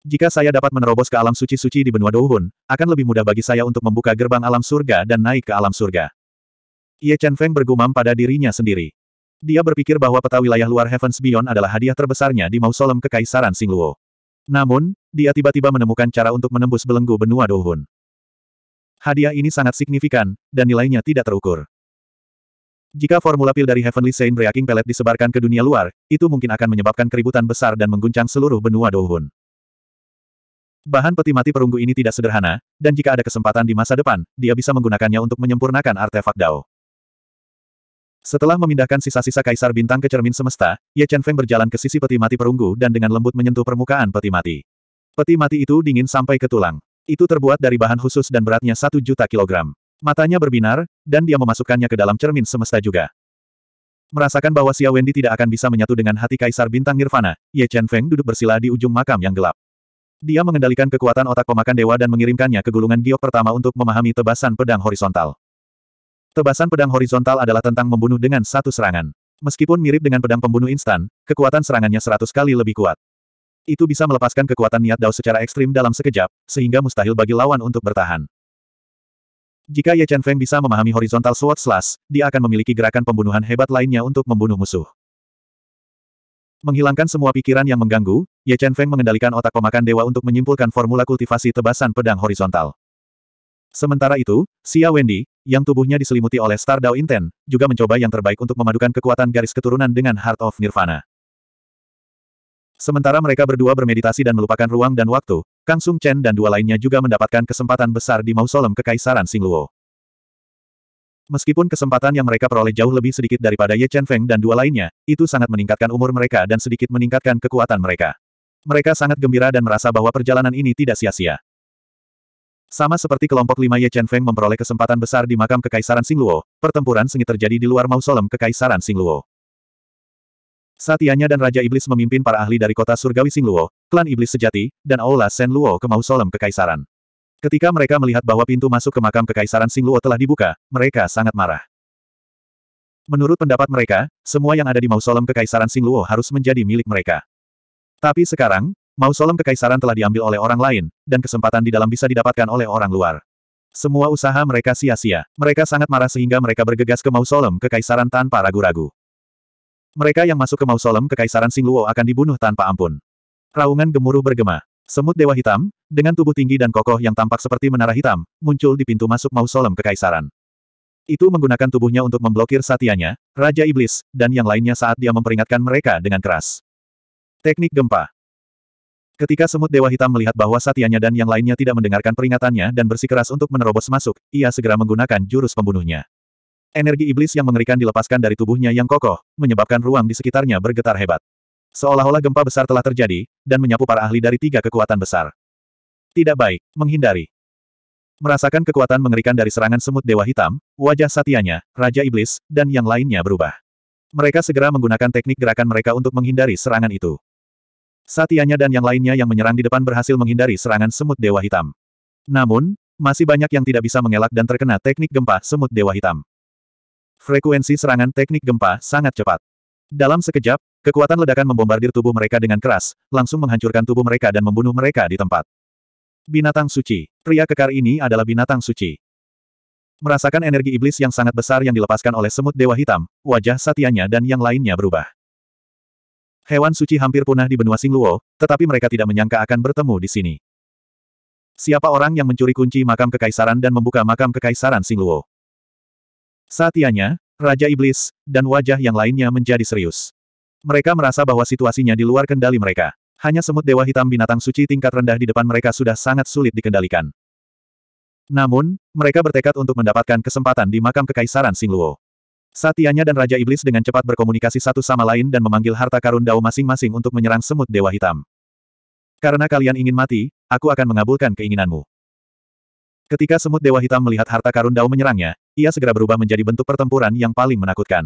Jika saya dapat menerobos ke alam suci-suci di benua Douhun, akan lebih mudah bagi saya untuk membuka gerbang alam surga dan naik ke alam surga. Ye Chen Feng bergumam pada dirinya sendiri. Dia berpikir bahwa peta wilayah luar Heavens Beyond adalah hadiah terbesarnya di mausolem Kekaisaran Singluo. Namun, dia tiba-tiba menemukan cara untuk menembus belenggu benua Douhun. Hadiah ini sangat signifikan, dan nilainya tidak terukur. Jika formula pil dari Heavenly Saint Breaking Pellet disebarkan ke dunia luar, itu mungkin akan menyebabkan keributan besar dan mengguncang seluruh benua Douhun. Bahan peti mati perunggu ini tidak sederhana, dan jika ada kesempatan di masa depan, dia bisa menggunakannya untuk menyempurnakan artefak Dao. Setelah memindahkan sisa-sisa kaisar bintang ke cermin semesta, Ye Chen Feng berjalan ke sisi peti mati perunggu dan dengan lembut menyentuh permukaan peti mati. Peti mati itu dingin sampai ke tulang. Itu terbuat dari bahan khusus dan beratnya satu juta kilogram. Matanya berbinar, dan dia memasukkannya ke dalam cermin semesta juga. Merasakan bahwa Xia Wendy tidak akan bisa menyatu dengan hati Kaisar Bintang Nirvana, Ye Chen Feng duduk bersila di ujung makam yang gelap. Dia mengendalikan kekuatan otak pemakan dewa dan mengirimkannya ke gulungan giok pertama untuk memahami tebasan pedang horizontal. Tebasan pedang horizontal adalah tentang membunuh dengan satu serangan. Meskipun mirip dengan pedang pembunuh instan, kekuatan serangannya seratus kali lebih kuat. Itu bisa melepaskan kekuatan niat Dao secara ekstrim dalam sekejap, sehingga mustahil bagi lawan untuk bertahan. Jika Ye Chen Feng bisa memahami horizontal sword slash, dia akan memiliki gerakan pembunuhan hebat lainnya untuk membunuh musuh. Menghilangkan semua pikiran yang mengganggu, Ye Chen Feng mengendalikan otak pemakan dewa untuk menyimpulkan formula kultivasi tebasan pedang horizontal. Sementara itu, Xia Wendy, yang tubuhnya diselimuti oleh Star Dao Inten, juga mencoba yang terbaik untuk memadukan kekuatan garis keturunan dengan Heart of Nirvana. Sementara mereka berdua bermeditasi dan melupakan ruang dan waktu, Kang Sung Chen dan dua lainnya juga mendapatkan kesempatan besar di mausolem Kekaisaran Singluo. Meskipun kesempatan yang mereka peroleh jauh lebih sedikit daripada Ye Chen Feng dan dua lainnya, itu sangat meningkatkan umur mereka dan sedikit meningkatkan kekuatan mereka. Mereka sangat gembira dan merasa bahwa perjalanan ini tidak sia-sia. Sama seperti kelompok lima Ye Chen Feng memperoleh kesempatan besar di makam Kekaisaran Singluo, pertempuran sengit terjadi di luar mausolem Kekaisaran Singluo. Satianya dan Raja Iblis memimpin para ahli dari kota surgawi Singluo, klan Iblis Sejati, dan Aula Senluo ke mausoleum kekaisaran. Ketika mereka melihat bahwa pintu masuk ke makam kekaisaran Singluo telah dibuka, mereka sangat marah. Menurut pendapat mereka, semua yang ada di mausoleum kekaisaran Singluo harus menjadi milik mereka. Tapi sekarang, mausoleum kekaisaran telah diambil oleh orang lain, dan kesempatan di dalam bisa didapatkan oleh orang luar. Semua usaha mereka sia-sia. Mereka sangat marah sehingga mereka bergegas ke mausoleum kekaisaran tanpa ragu-ragu. Mereka yang masuk ke mausolem Kekaisaran Singluo akan dibunuh tanpa ampun. Raungan gemuruh bergema. Semut Dewa Hitam, dengan tubuh tinggi dan kokoh yang tampak seperti menara hitam, muncul di pintu masuk mausolem Kekaisaran. Itu menggunakan tubuhnya untuk memblokir satianya, Raja Iblis, dan yang lainnya saat dia memperingatkan mereka dengan keras. Teknik Gempa Ketika semut Dewa Hitam melihat bahwa satianya dan yang lainnya tidak mendengarkan peringatannya dan bersikeras untuk menerobos masuk, ia segera menggunakan jurus pembunuhnya. Energi iblis yang mengerikan dilepaskan dari tubuhnya yang kokoh, menyebabkan ruang di sekitarnya bergetar hebat. Seolah-olah gempa besar telah terjadi, dan menyapu para ahli dari tiga kekuatan besar. Tidak baik, menghindari. Merasakan kekuatan mengerikan dari serangan semut Dewa Hitam, wajah Satianya, Raja Iblis, dan yang lainnya berubah. Mereka segera menggunakan teknik gerakan mereka untuk menghindari serangan itu. Satianya dan yang lainnya yang menyerang di depan berhasil menghindari serangan semut Dewa Hitam. Namun, masih banyak yang tidak bisa mengelak dan terkena teknik gempa semut Dewa Hitam. Frekuensi serangan teknik gempa sangat cepat. Dalam sekejap, kekuatan ledakan membombardir tubuh mereka dengan keras, langsung menghancurkan tubuh mereka dan membunuh mereka di tempat. Binatang suci. Pria kekar ini adalah binatang suci. Merasakan energi iblis yang sangat besar yang dilepaskan oleh semut dewa hitam, wajah satianya dan yang lainnya berubah. Hewan suci hampir punah di benua Singluo, tetapi mereka tidak menyangka akan bertemu di sini. Siapa orang yang mencuri kunci makam kekaisaran dan membuka makam kekaisaran Singluo? Satianya, Raja Iblis, dan wajah yang lainnya menjadi serius. Mereka merasa bahwa situasinya di luar kendali mereka. Hanya semut dewa hitam binatang suci tingkat rendah di depan mereka sudah sangat sulit dikendalikan. Namun, mereka bertekad untuk mendapatkan kesempatan di makam kekaisaran Singluo. Satianya dan Raja Iblis dengan cepat berkomunikasi satu sama lain dan memanggil harta karun Dao masing-masing untuk menyerang semut dewa hitam. Karena kalian ingin mati, aku akan mengabulkan keinginanmu. Ketika semut dewa hitam melihat harta karun Dao menyerangnya, ia segera berubah menjadi bentuk pertempuran yang paling menakutkan.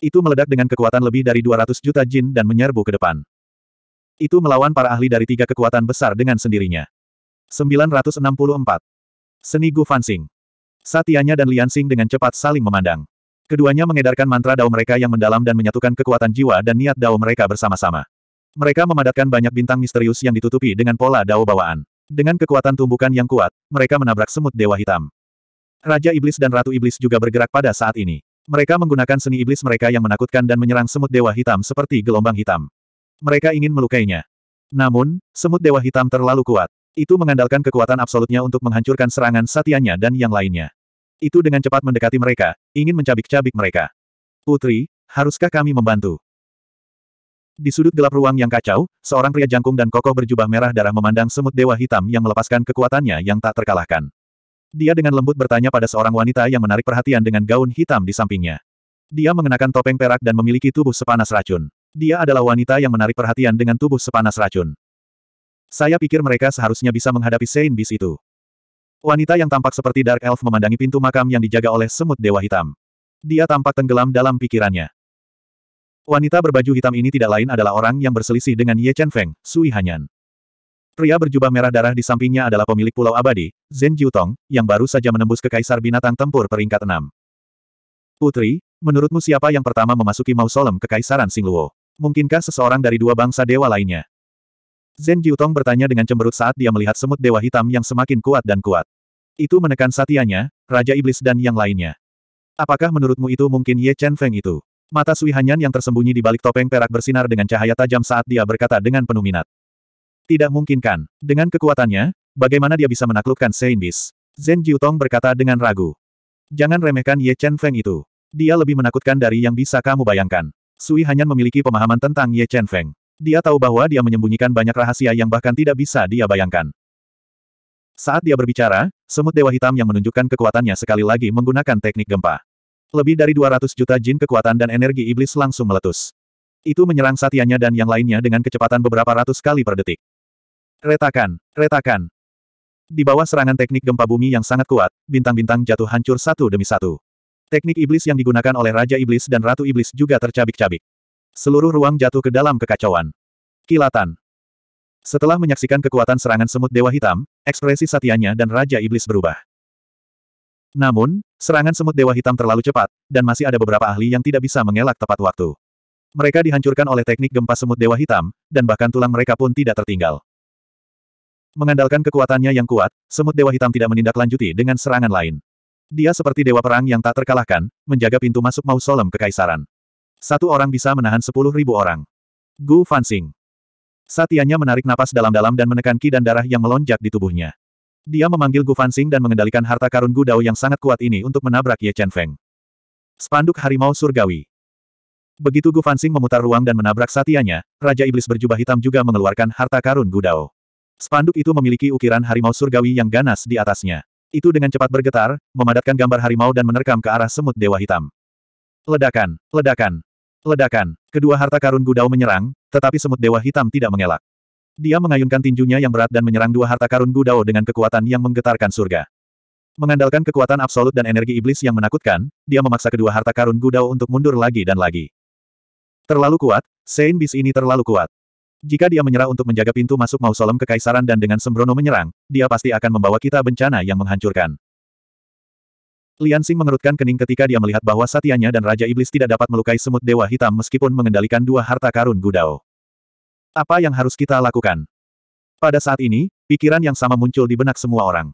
Itu meledak dengan kekuatan lebih dari 200 juta jin dan menyerbu ke depan. Itu melawan para ahli dari tiga kekuatan besar dengan sendirinya. 964. Seni Gu Fansing. Satianya dan Liansing dengan cepat saling memandang. Keduanya mengedarkan mantra dao mereka yang mendalam dan menyatukan kekuatan jiwa dan niat dao mereka bersama-sama. Mereka memadatkan banyak bintang misterius yang ditutupi dengan pola dao bawaan. Dengan kekuatan tumbukan yang kuat, mereka menabrak semut dewa hitam. Raja Iblis dan Ratu Iblis juga bergerak pada saat ini. Mereka menggunakan seni iblis mereka yang menakutkan dan menyerang semut dewa hitam seperti gelombang hitam. Mereka ingin melukainya. Namun, semut dewa hitam terlalu kuat. Itu mengandalkan kekuatan absolutnya untuk menghancurkan serangan satianya dan yang lainnya. Itu dengan cepat mendekati mereka, ingin mencabik-cabik mereka. Putri, haruskah kami membantu? Di sudut gelap ruang yang kacau, seorang pria jangkung dan kokoh berjubah merah darah memandang semut dewa hitam yang melepaskan kekuatannya yang tak terkalahkan. Dia dengan lembut bertanya pada seorang wanita yang menarik perhatian dengan gaun hitam di sampingnya. Dia mengenakan topeng perak dan memiliki tubuh sepanas racun. Dia adalah wanita yang menarik perhatian dengan tubuh sepanas racun. Saya pikir mereka seharusnya bisa menghadapi Saint Beast itu. Wanita yang tampak seperti Dark Elf memandangi pintu makam yang dijaga oleh semut dewa hitam. Dia tampak tenggelam dalam pikirannya. Wanita berbaju hitam ini tidak lain adalah orang yang berselisih dengan Ye Chen Feng, Sui Hanyan. Pria berjubah merah darah di sampingnya adalah pemilik Pulau Abadi, Zhen Jiutong, yang baru saja menembus ke Kaisar Binatang Tempur peringkat 6. Putri, menurutmu siapa yang pertama memasuki mausolem Kekaisaran Singluo? Mungkinkah seseorang dari dua bangsa dewa lainnya? Zhen Jiutong bertanya dengan cemberut saat dia melihat semut dewa hitam yang semakin kuat dan kuat. Itu menekan satianya, Raja Iblis dan yang lainnya. Apakah menurutmu itu mungkin Ye Chen Feng itu? Mata Sui Hanyan yang tersembunyi di balik topeng perak bersinar dengan cahaya tajam saat dia berkata dengan penuh minat. Tidak mungkin kan? Dengan kekuatannya, bagaimana dia bisa menaklukkan Seinbis? Bis? Zhen Jiutong berkata dengan ragu. Jangan remehkan Ye Chen Feng itu. Dia lebih menakutkan dari yang bisa kamu bayangkan. Sui Hanyan memiliki pemahaman tentang Ye Chen Feng. Dia tahu bahwa dia menyembunyikan banyak rahasia yang bahkan tidak bisa dia bayangkan. Saat dia berbicara, semut dewa hitam yang menunjukkan kekuatannya sekali lagi menggunakan teknik gempa. Lebih dari 200 juta jin kekuatan dan energi iblis langsung meletus. Itu menyerang satianya dan yang lainnya dengan kecepatan beberapa ratus kali per detik. Retakan, retakan. Di bawah serangan teknik gempa bumi yang sangat kuat, bintang-bintang jatuh hancur satu demi satu. Teknik iblis yang digunakan oleh Raja Iblis dan Ratu Iblis juga tercabik-cabik. Seluruh ruang jatuh ke dalam kekacauan. Kilatan. Setelah menyaksikan kekuatan serangan semut Dewa Hitam, ekspresi satianya dan Raja Iblis berubah. Namun, Serangan semut Dewa Hitam terlalu cepat, dan masih ada beberapa ahli yang tidak bisa mengelak tepat waktu. Mereka dihancurkan oleh teknik gempa semut Dewa Hitam, dan bahkan tulang mereka pun tidak tertinggal. Mengandalkan kekuatannya yang kuat, semut Dewa Hitam tidak menindaklanjuti dengan serangan lain. Dia seperti dewa perang yang tak terkalahkan, menjaga pintu masuk mausolem kekaisaran. Satu orang bisa menahan sepuluh ribu orang. Gu Fansing. Satianya menarik napas dalam-dalam dan menekan ki dan darah yang melonjak di tubuhnya. Dia memanggil Gu Fansing dan mengendalikan harta karun Gu Dao yang sangat kuat ini untuk menabrak Ye Chen Feng. Spanduk Harimau Surgawi Begitu Gu Fansing memutar ruang dan menabrak satianya, Raja Iblis berjubah hitam juga mengeluarkan harta karun Gu Dao. Spanduk itu memiliki ukiran harimau surgawi yang ganas di atasnya. Itu dengan cepat bergetar, memadatkan gambar harimau dan menerkam ke arah semut dewa hitam. Ledakan, ledakan, ledakan. Kedua harta karun Gu Dao menyerang, tetapi semut dewa hitam tidak mengelak. Dia mengayunkan tinjunya yang berat dan menyerang dua harta karun Gudao dengan kekuatan yang menggetarkan surga. Mengandalkan kekuatan absolut dan energi iblis yang menakutkan, dia memaksa kedua harta karun Gudao untuk mundur lagi dan lagi. Terlalu kuat, Saint Beast ini terlalu kuat. Jika dia menyerah untuk menjaga pintu masuk mausolem kekaisaran dan dengan sembrono menyerang, dia pasti akan membawa kita bencana yang menghancurkan. Lian Xing mengerutkan kening ketika dia melihat bahwa satianya dan Raja Iblis tidak dapat melukai semut Dewa Hitam meskipun mengendalikan dua harta karun Gudao. Apa yang harus kita lakukan? Pada saat ini, pikiran yang sama muncul di benak semua orang.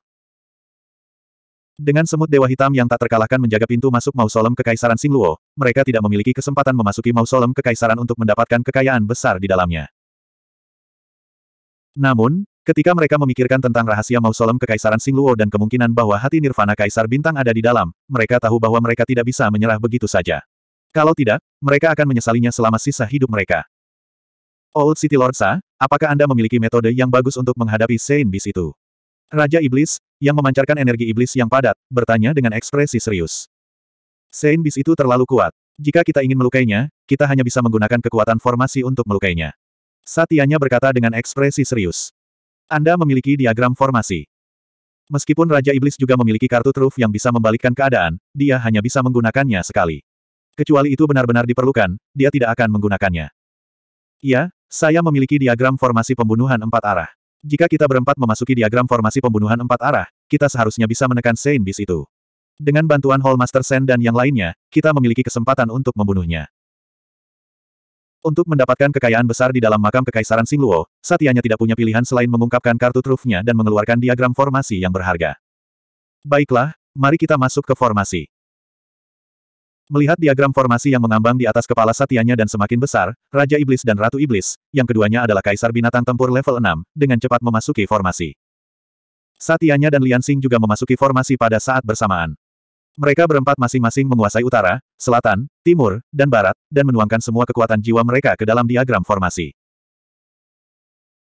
Dengan semut dewa hitam yang tak terkalahkan menjaga pintu masuk mausolem kekaisaran Singluo, mereka tidak memiliki kesempatan memasuki mausolem kekaisaran untuk mendapatkan kekayaan besar di dalamnya. Namun, ketika mereka memikirkan tentang rahasia mausolem kekaisaran Singluo dan kemungkinan bahwa hati nirvana kaisar bintang ada di dalam, mereka tahu bahwa mereka tidak bisa menyerah begitu saja. Kalau tidak, mereka akan menyesalinya selama sisa hidup mereka. Old City Lord Sa, ah? apakah Anda memiliki metode yang bagus untuk menghadapi Saint Beast itu? Raja Iblis, yang memancarkan energi iblis yang padat, bertanya dengan ekspresi serius. Saint Beast itu terlalu kuat. Jika kita ingin melukainya, kita hanya bisa menggunakan kekuatan formasi untuk melukainya. Satianya berkata dengan ekspresi serius. Anda memiliki diagram formasi. Meskipun Raja Iblis juga memiliki kartu truf yang bisa membalikkan keadaan, dia hanya bisa menggunakannya sekali. Kecuali itu benar-benar diperlukan, dia tidak akan menggunakannya. Iya, saya memiliki diagram formasi pembunuhan empat arah. Jika kita berempat memasuki diagram formasi pembunuhan empat arah, kita seharusnya bisa menekan Saint Beast itu. Dengan bantuan Hall Master Sen dan yang lainnya, kita memiliki kesempatan untuk membunuhnya. Untuk mendapatkan kekayaan besar di dalam makam kekaisaran Singluo, Satianya tidak punya pilihan selain mengungkapkan kartu trufnya dan mengeluarkan diagram formasi yang berharga. Baiklah, mari kita masuk ke formasi. Melihat diagram formasi yang mengambang di atas kepala satianya dan semakin besar, Raja Iblis dan Ratu Iblis, yang keduanya adalah Kaisar Binatang Tempur level 6, dengan cepat memasuki formasi. Satianya dan Lian juga memasuki formasi pada saat bersamaan. Mereka berempat masing-masing menguasai utara, selatan, timur, dan barat, dan menuangkan semua kekuatan jiwa mereka ke dalam diagram formasi.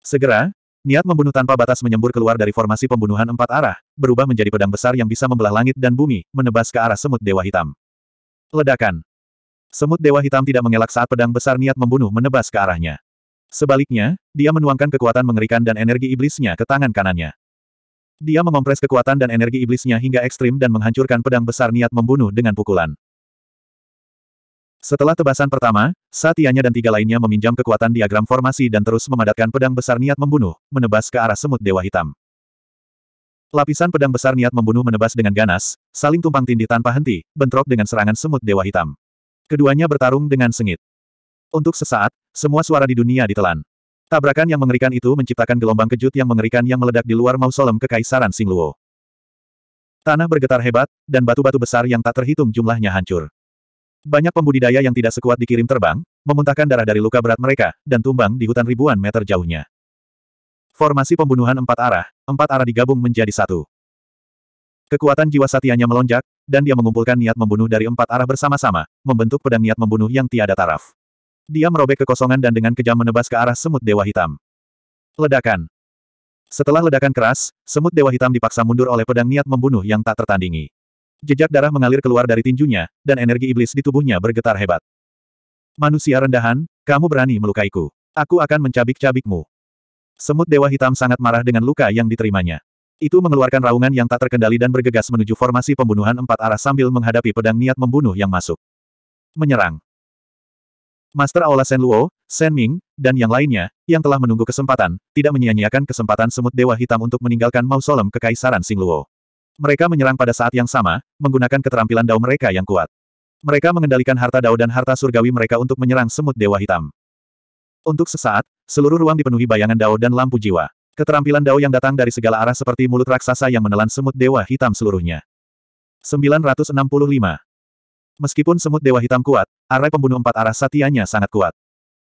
Segera, niat membunuh tanpa batas menyembur keluar dari formasi pembunuhan empat arah, berubah menjadi pedang besar yang bisa membelah langit dan bumi, menebas ke arah semut dewa hitam. Ledakan. Semut Dewa Hitam tidak mengelak saat pedang besar niat membunuh menebas ke arahnya. Sebaliknya, dia menuangkan kekuatan mengerikan dan energi iblisnya ke tangan kanannya. Dia mengompres kekuatan dan energi iblisnya hingga ekstrim dan menghancurkan pedang besar niat membunuh dengan pukulan. Setelah tebasan pertama, Satianya dan tiga lainnya meminjam kekuatan diagram formasi dan terus memadatkan pedang besar niat membunuh, menebas ke arah semut Dewa Hitam. Lapisan pedang besar niat membunuh menebas dengan ganas, saling tumpang tindih tanpa henti, bentrok dengan serangan semut dewa hitam. Keduanya bertarung dengan sengit. Untuk sesaat, semua suara di dunia ditelan. Tabrakan yang mengerikan itu menciptakan gelombang kejut yang mengerikan yang meledak di luar mausolem kekaisaran Singluo. Tanah bergetar hebat, dan batu-batu besar yang tak terhitung jumlahnya hancur. Banyak pembudidaya yang tidak sekuat dikirim terbang, memuntahkan darah dari luka berat mereka, dan tumbang di hutan ribuan meter jauhnya. Formasi pembunuhan empat arah, empat arah digabung menjadi satu. Kekuatan jiwa satianya melonjak, dan dia mengumpulkan niat membunuh dari empat arah bersama-sama, membentuk pedang niat membunuh yang tiada taraf. Dia merobek kekosongan dan dengan kejam menebas ke arah semut dewa hitam. Ledakan. Setelah ledakan keras, semut dewa hitam dipaksa mundur oleh pedang niat membunuh yang tak tertandingi. Jejak darah mengalir keluar dari tinjunya, dan energi iblis di tubuhnya bergetar hebat. Manusia rendahan, kamu berani melukaiku. Aku akan mencabik-cabikmu. Semut Dewa Hitam sangat marah dengan luka yang diterimanya. Itu mengeluarkan raungan yang tak terkendali dan bergegas menuju formasi pembunuhan empat arah sambil menghadapi pedang niat membunuh yang masuk. Menyerang. Master Aula Sen Luo, Sen Ming, dan yang lainnya, yang telah menunggu kesempatan, tidak menyia-nyiakan kesempatan Semut Dewa Hitam untuk meninggalkan mausolem Kekaisaran Sing Luo. Mereka menyerang pada saat yang sama, menggunakan keterampilan dao mereka yang kuat. Mereka mengendalikan harta dao dan harta surgawi mereka untuk menyerang Semut Dewa Hitam. Untuk sesaat, seluruh ruang dipenuhi bayangan Dao dan lampu jiwa. Keterampilan Dao yang datang dari segala arah seperti mulut raksasa yang menelan semut dewa hitam seluruhnya. 965. Meskipun semut dewa hitam kuat, arai pembunuh empat arah satianya sangat kuat.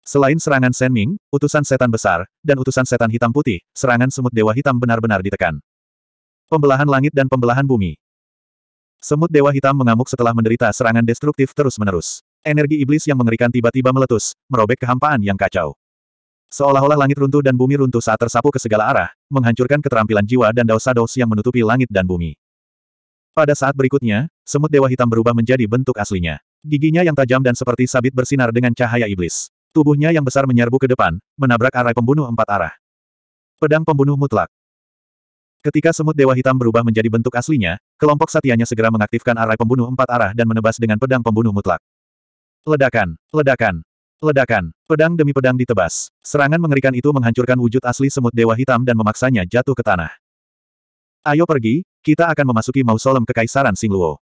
Selain serangan Shen Ming, utusan setan besar, dan utusan setan hitam putih, serangan semut dewa hitam benar-benar ditekan. Pembelahan langit dan pembelahan bumi. Semut dewa hitam mengamuk setelah menderita serangan destruktif terus-menerus. Energi iblis yang mengerikan tiba-tiba meletus, merobek kehampaan yang kacau. Seolah-olah langit runtuh dan bumi runtuh saat tersapu ke segala arah, menghancurkan keterampilan jiwa dan daos-daos yang menutupi langit dan bumi. Pada saat berikutnya, semut dewa hitam berubah menjadi bentuk aslinya. Giginya yang tajam dan seperti sabit bersinar dengan cahaya iblis. Tubuhnya yang besar menyerbu ke depan, menabrak arai pembunuh empat arah. Pedang pembunuh mutlak. Ketika semut dewa hitam berubah menjadi bentuk aslinya, kelompok satianya segera mengaktifkan arai pembunuh empat arah dan menebas dengan pedang pembunuh mutlak. Ledakan, ledakan, ledakan, pedang demi pedang ditebas. Serangan mengerikan itu menghancurkan wujud asli semut dewa hitam dan memaksanya jatuh ke tanah. Ayo pergi, kita akan memasuki mausolem kekaisaran Singluo.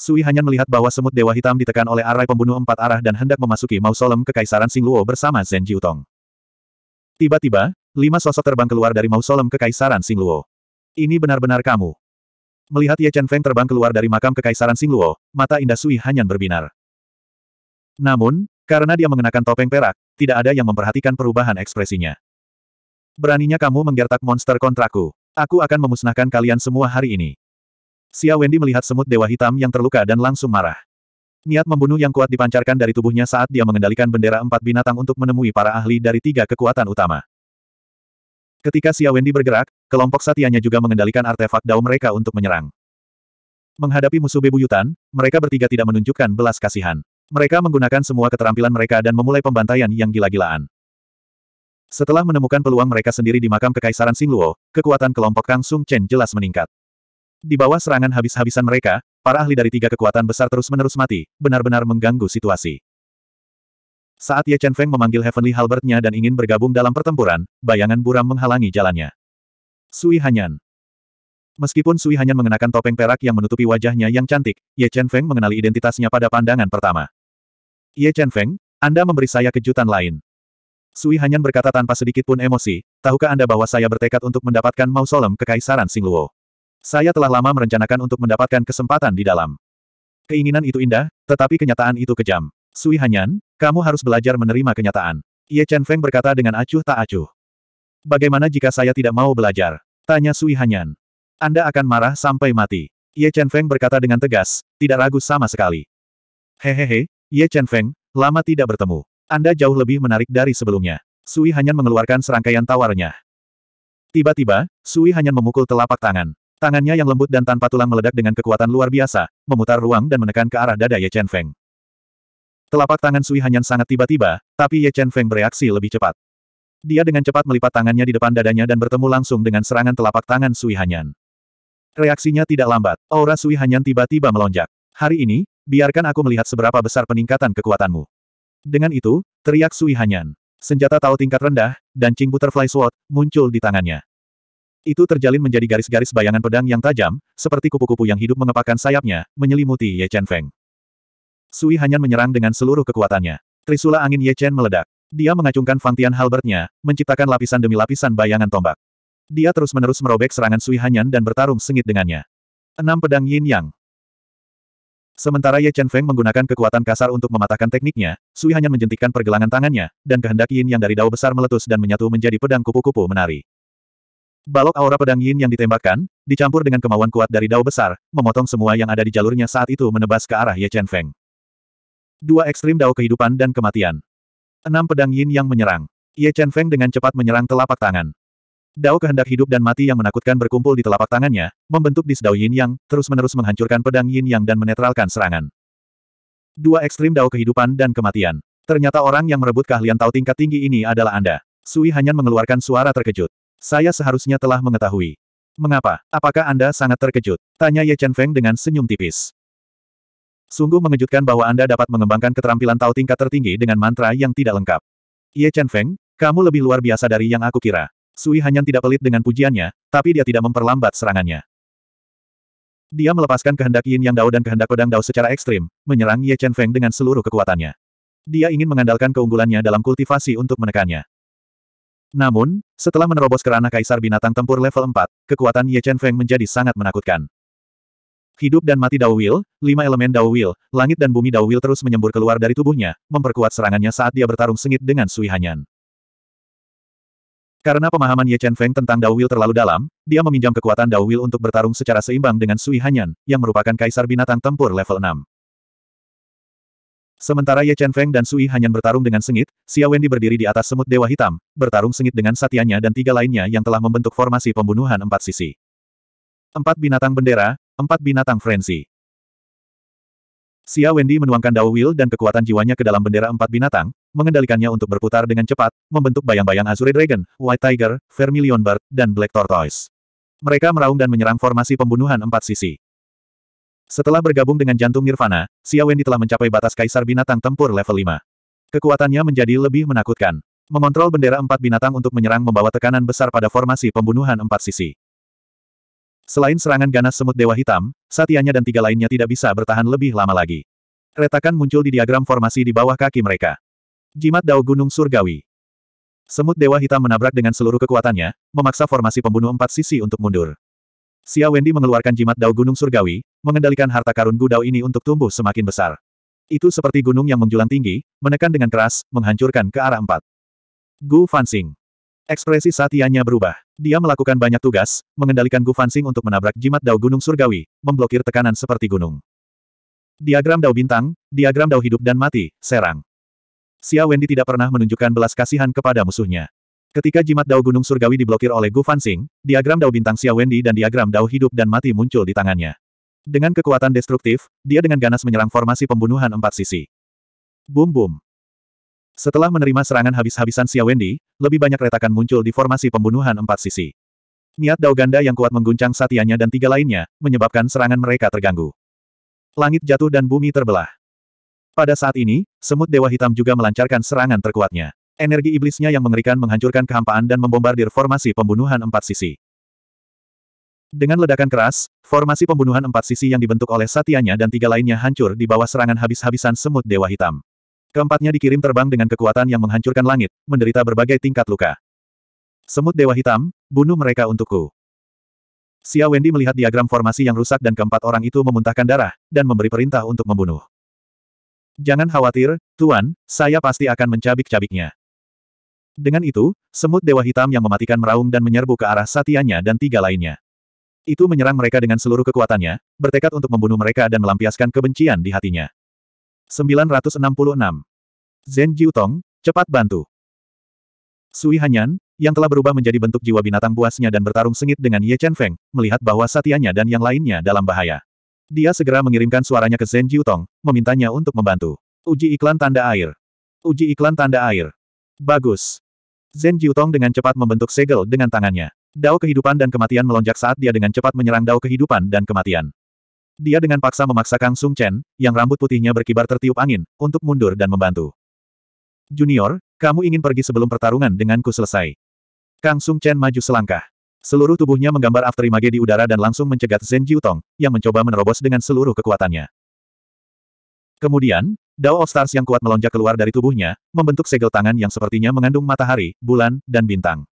Sui hanya melihat bahwa semut dewa hitam ditekan oleh arai pembunuh empat arah dan hendak memasuki mausolem kekaisaran Singluo bersama Zhen Jiutong. Tiba-tiba, lima sosok terbang keluar dari mausolem kekaisaran Singluo. Ini benar-benar kamu. Melihat Ye Chen Feng terbang keluar dari makam kekaisaran Singluo, mata indah Sui hanya berbinar. Namun, karena dia mengenakan topeng perak, tidak ada yang memperhatikan perubahan ekspresinya. Beraninya kamu menggertak monster kontrakku? Aku akan memusnahkan kalian semua hari ini. Xia Wendy melihat semut dewa hitam yang terluka dan langsung marah. Niat membunuh yang kuat dipancarkan dari tubuhnya saat dia mengendalikan bendera empat binatang untuk menemui para ahli dari tiga kekuatan utama. Ketika Xia Wendy bergerak, kelompok satianya juga mengendalikan artefak dao mereka untuk menyerang. Menghadapi musuh bebuyutan, mereka bertiga tidak menunjukkan belas kasihan. Mereka menggunakan semua keterampilan mereka dan memulai pembantaian yang gila-gilaan. Setelah menemukan peluang mereka sendiri di makam Kekaisaran Singluo, kekuatan kelompok Kang Sung Chen jelas meningkat. Di bawah serangan habis-habisan mereka, para ahli dari tiga kekuatan besar terus-menerus mati, benar-benar mengganggu situasi. Saat Ye Chen Feng memanggil Heavenly Halbertnya dan ingin bergabung dalam pertempuran, bayangan buram menghalangi jalannya. Sui Hanyan. Meskipun Sui Hanyan mengenakan topeng perak yang menutupi wajahnya yang cantik, Ye Chen Feng mengenali identitasnya pada pandangan pertama. Ye Chen Feng, Anda memberi saya kejutan lain. Sui Hanyan berkata tanpa sedikit pun emosi, tahukah Anda bahwa saya bertekad untuk mendapatkan mausolem kekaisaran Sing Luo? Saya telah lama merencanakan untuk mendapatkan kesempatan di dalam. Keinginan itu indah, tetapi kenyataan itu kejam. Sui Hanyan, kamu harus belajar menerima kenyataan. Ye Chen Feng berkata dengan acuh tak acuh. Bagaimana jika saya tidak mau belajar? Tanya Sui Hanyan. Anda akan marah sampai mati. Ye Chen Feng berkata dengan tegas, tidak ragu sama sekali. Hehehe, Ye Chen Feng, lama tidak bertemu. Anda jauh lebih menarik dari sebelumnya. Sui Hanyan mengeluarkan serangkaian tawarnya. Tiba-tiba, Sui Hanyan memukul telapak tangan. Tangannya yang lembut dan tanpa tulang meledak dengan kekuatan luar biasa, memutar ruang dan menekan ke arah dada Ye Chen Feng. Telapak tangan Sui Hanyan sangat tiba-tiba, tapi Ye Chen Feng bereaksi lebih cepat. Dia dengan cepat melipat tangannya di depan dadanya dan bertemu langsung dengan serangan telapak tangan Sui Hanyan. Reaksinya tidak lambat, aura Sui Hanyan tiba-tiba melonjak. Hari ini, biarkan aku melihat seberapa besar peningkatan kekuatanmu. Dengan itu, teriak Sui Hanyan. Senjata tahu tingkat rendah, dan Ching Butterfly Sword, muncul di tangannya. Itu terjalin menjadi garis-garis bayangan pedang yang tajam, seperti kupu-kupu yang hidup mengepakkan sayapnya, menyelimuti Ye Chen Feng. Sui Hanyan menyerang dengan seluruh kekuatannya. Trisula angin Ye Chen meledak. Dia mengacungkan Fangtian Halbertnya, menciptakan lapisan demi lapisan bayangan tombak. Dia terus-menerus merobek serangan Sui Hanyan dan bertarung sengit dengannya. Enam pedang Yin Yang. Sementara Ye Chen Feng menggunakan kekuatan kasar untuk mematahkan tekniknya, Sui hanya menjentikkan pergelangan tangannya, dan kehendak Yin yang dari dao besar meletus dan menyatu menjadi pedang kupu-kupu menari. Balok aura pedang Yin yang ditembakkan, dicampur dengan kemauan kuat dari dao besar, memotong semua yang ada di jalurnya saat itu menebas ke arah Ye Chen Feng. Dua ekstrim dao kehidupan dan kematian. Enam pedang Yin yang menyerang. Ye Chen Feng dengan cepat menyerang telapak tangan. Dao kehendak hidup dan mati yang menakutkan berkumpul di telapak tangannya, membentuk disdao yin yang, terus-menerus menghancurkan pedang yin yang dan menetralkan serangan. Dua ekstrim dao kehidupan dan kematian. Ternyata orang yang merebut keahlian Tao tingkat tinggi ini adalah Anda. Sui hanya mengeluarkan suara terkejut. Saya seharusnya telah mengetahui. Mengapa? Apakah Anda sangat terkejut? Tanya Ye Chen Feng dengan senyum tipis. Sungguh mengejutkan bahwa Anda dapat mengembangkan keterampilan Tao tingkat tertinggi dengan mantra yang tidak lengkap. Ye Chen Feng, kamu lebih luar biasa dari yang aku kira. Sui Hanyan tidak pelit dengan pujiannya, tapi dia tidak memperlambat serangannya. Dia melepaskan kehendak Yin Yang Dao dan kehendak Kodang Dao secara ekstrim, menyerang Ye Chen Feng dengan seluruh kekuatannya. Dia ingin mengandalkan keunggulannya dalam kultivasi untuk menekannya. Namun, setelah menerobos kerana Kaisar Binatang Tempur level 4, kekuatan Ye Chen Feng menjadi sangat menakutkan. Hidup dan mati Dao Will, lima elemen Dao Will, langit dan bumi Dao Will terus menyembur keluar dari tubuhnya, memperkuat serangannya saat dia bertarung sengit dengan Sui Hanyan. Karena pemahaman Ye Chen Feng tentang Dao Will terlalu dalam, dia meminjam kekuatan Dao Will untuk bertarung secara seimbang dengan Sui Hanyan, yang merupakan kaisar binatang tempur level 6. Sementara Ye Chen Feng dan Sui Hanyan bertarung dengan sengit, Xia Wendy berdiri di atas semut dewa hitam, bertarung sengit dengan satianya dan tiga lainnya yang telah membentuk formasi pembunuhan empat sisi. Empat binatang bendera, empat binatang frenzy. Xia Wendy menuangkan Dao Will dan kekuatan jiwanya ke dalam bendera empat binatang, mengendalikannya untuk berputar dengan cepat, membentuk bayang-bayang Azure Dragon, White Tiger, Vermilion Bird, dan Black Tortoise. Mereka meraung dan menyerang formasi pembunuhan empat sisi. Setelah bergabung dengan jantung Nirvana, Xia Wendy telah mencapai batas kaisar binatang tempur level 5. Kekuatannya menjadi lebih menakutkan. Mengontrol bendera empat binatang untuk menyerang membawa tekanan besar pada formasi pembunuhan empat sisi. Selain serangan ganas semut Dewa Hitam, Satianya dan tiga lainnya tidak bisa bertahan lebih lama lagi. Retakan muncul di diagram formasi di bawah kaki mereka. Jimat Dao Gunung Surgawi. Semut Dewa Hitam menabrak dengan seluruh kekuatannya, memaksa formasi pembunuh empat sisi untuk mundur. Xia Wendy mengeluarkan jimat Dao Gunung Surgawi, mengendalikan harta karun Gu Dao ini untuk tumbuh semakin besar. Itu seperti gunung yang menjulang tinggi, menekan dengan keras, menghancurkan ke arah empat. Gu Fansing. Ekspresi Satianya berubah. Dia melakukan banyak tugas, mengendalikan Gu Fansing untuk menabrak jimat dao gunung surgawi, memblokir tekanan seperti gunung. Diagram dao bintang, diagram dao hidup dan mati, serang. Xia Wendy tidak pernah menunjukkan belas kasihan kepada musuhnya. Ketika jimat dao gunung surgawi diblokir oleh Gu Fansing, diagram dao bintang Xia Wendy dan diagram dao hidup dan mati muncul di tangannya. Dengan kekuatan destruktif, dia dengan ganas menyerang formasi pembunuhan empat sisi. Bum bum. Setelah menerima serangan habis-habisan Xia Wendy, lebih banyak retakan muncul di formasi pembunuhan empat sisi. Niat dao ganda yang kuat mengguncang satianya dan tiga lainnya, menyebabkan serangan mereka terganggu. Langit jatuh dan bumi terbelah. Pada saat ini, semut Dewa Hitam juga melancarkan serangan terkuatnya. Energi iblisnya yang mengerikan menghancurkan kehampaan dan membombardir formasi pembunuhan empat sisi. Dengan ledakan keras, formasi pembunuhan empat sisi yang dibentuk oleh satianya dan tiga lainnya hancur di bawah serangan habis-habisan semut Dewa Hitam. Keempatnya dikirim terbang dengan kekuatan yang menghancurkan langit, menderita berbagai tingkat luka. Semut Dewa Hitam, bunuh mereka untukku. Xia Wendy melihat diagram formasi yang rusak dan keempat orang itu memuntahkan darah, dan memberi perintah untuk membunuh. Jangan khawatir, Tuan, saya pasti akan mencabik-cabiknya. Dengan itu, semut Dewa Hitam yang mematikan meraung dan menyerbu ke arah satianya dan tiga lainnya. Itu menyerang mereka dengan seluruh kekuatannya, bertekad untuk membunuh mereka dan melampiaskan kebencian di hatinya. 966. Zhen Jiutong, cepat bantu. Sui Hanyan, yang telah berubah menjadi bentuk jiwa binatang buasnya dan bertarung sengit dengan Ye Chen Feng, melihat bahwa satianya dan yang lainnya dalam bahaya. Dia segera mengirimkan suaranya ke Zhen Jiutong, memintanya untuk membantu. Uji iklan tanda air. Uji iklan tanda air. Bagus. Zhen Jiutong dengan cepat membentuk segel dengan tangannya. Dao kehidupan dan kematian melonjak saat dia dengan cepat menyerang dao kehidupan dan kematian. Dia dengan paksa memaksa Kang Sung Chen, yang rambut putihnya berkibar tertiup angin, untuk mundur dan membantu. Junior, kamu ingin pergi sebelum pertarungan denganku selesai. Kang Sung Chen maju selangkah. Seluruh tubuhnya menggambar afterimage di udara dan langsung mencegat Zhen Jiutong, yang mencoba menerobos dengan seluruh kekuatannya. Kemudian, Dao of Stars yang kuat melonjak keluar dari tubuhnya, membentuk segel tangan yang sepertinya mengandung matahari, bulan, dan bintang.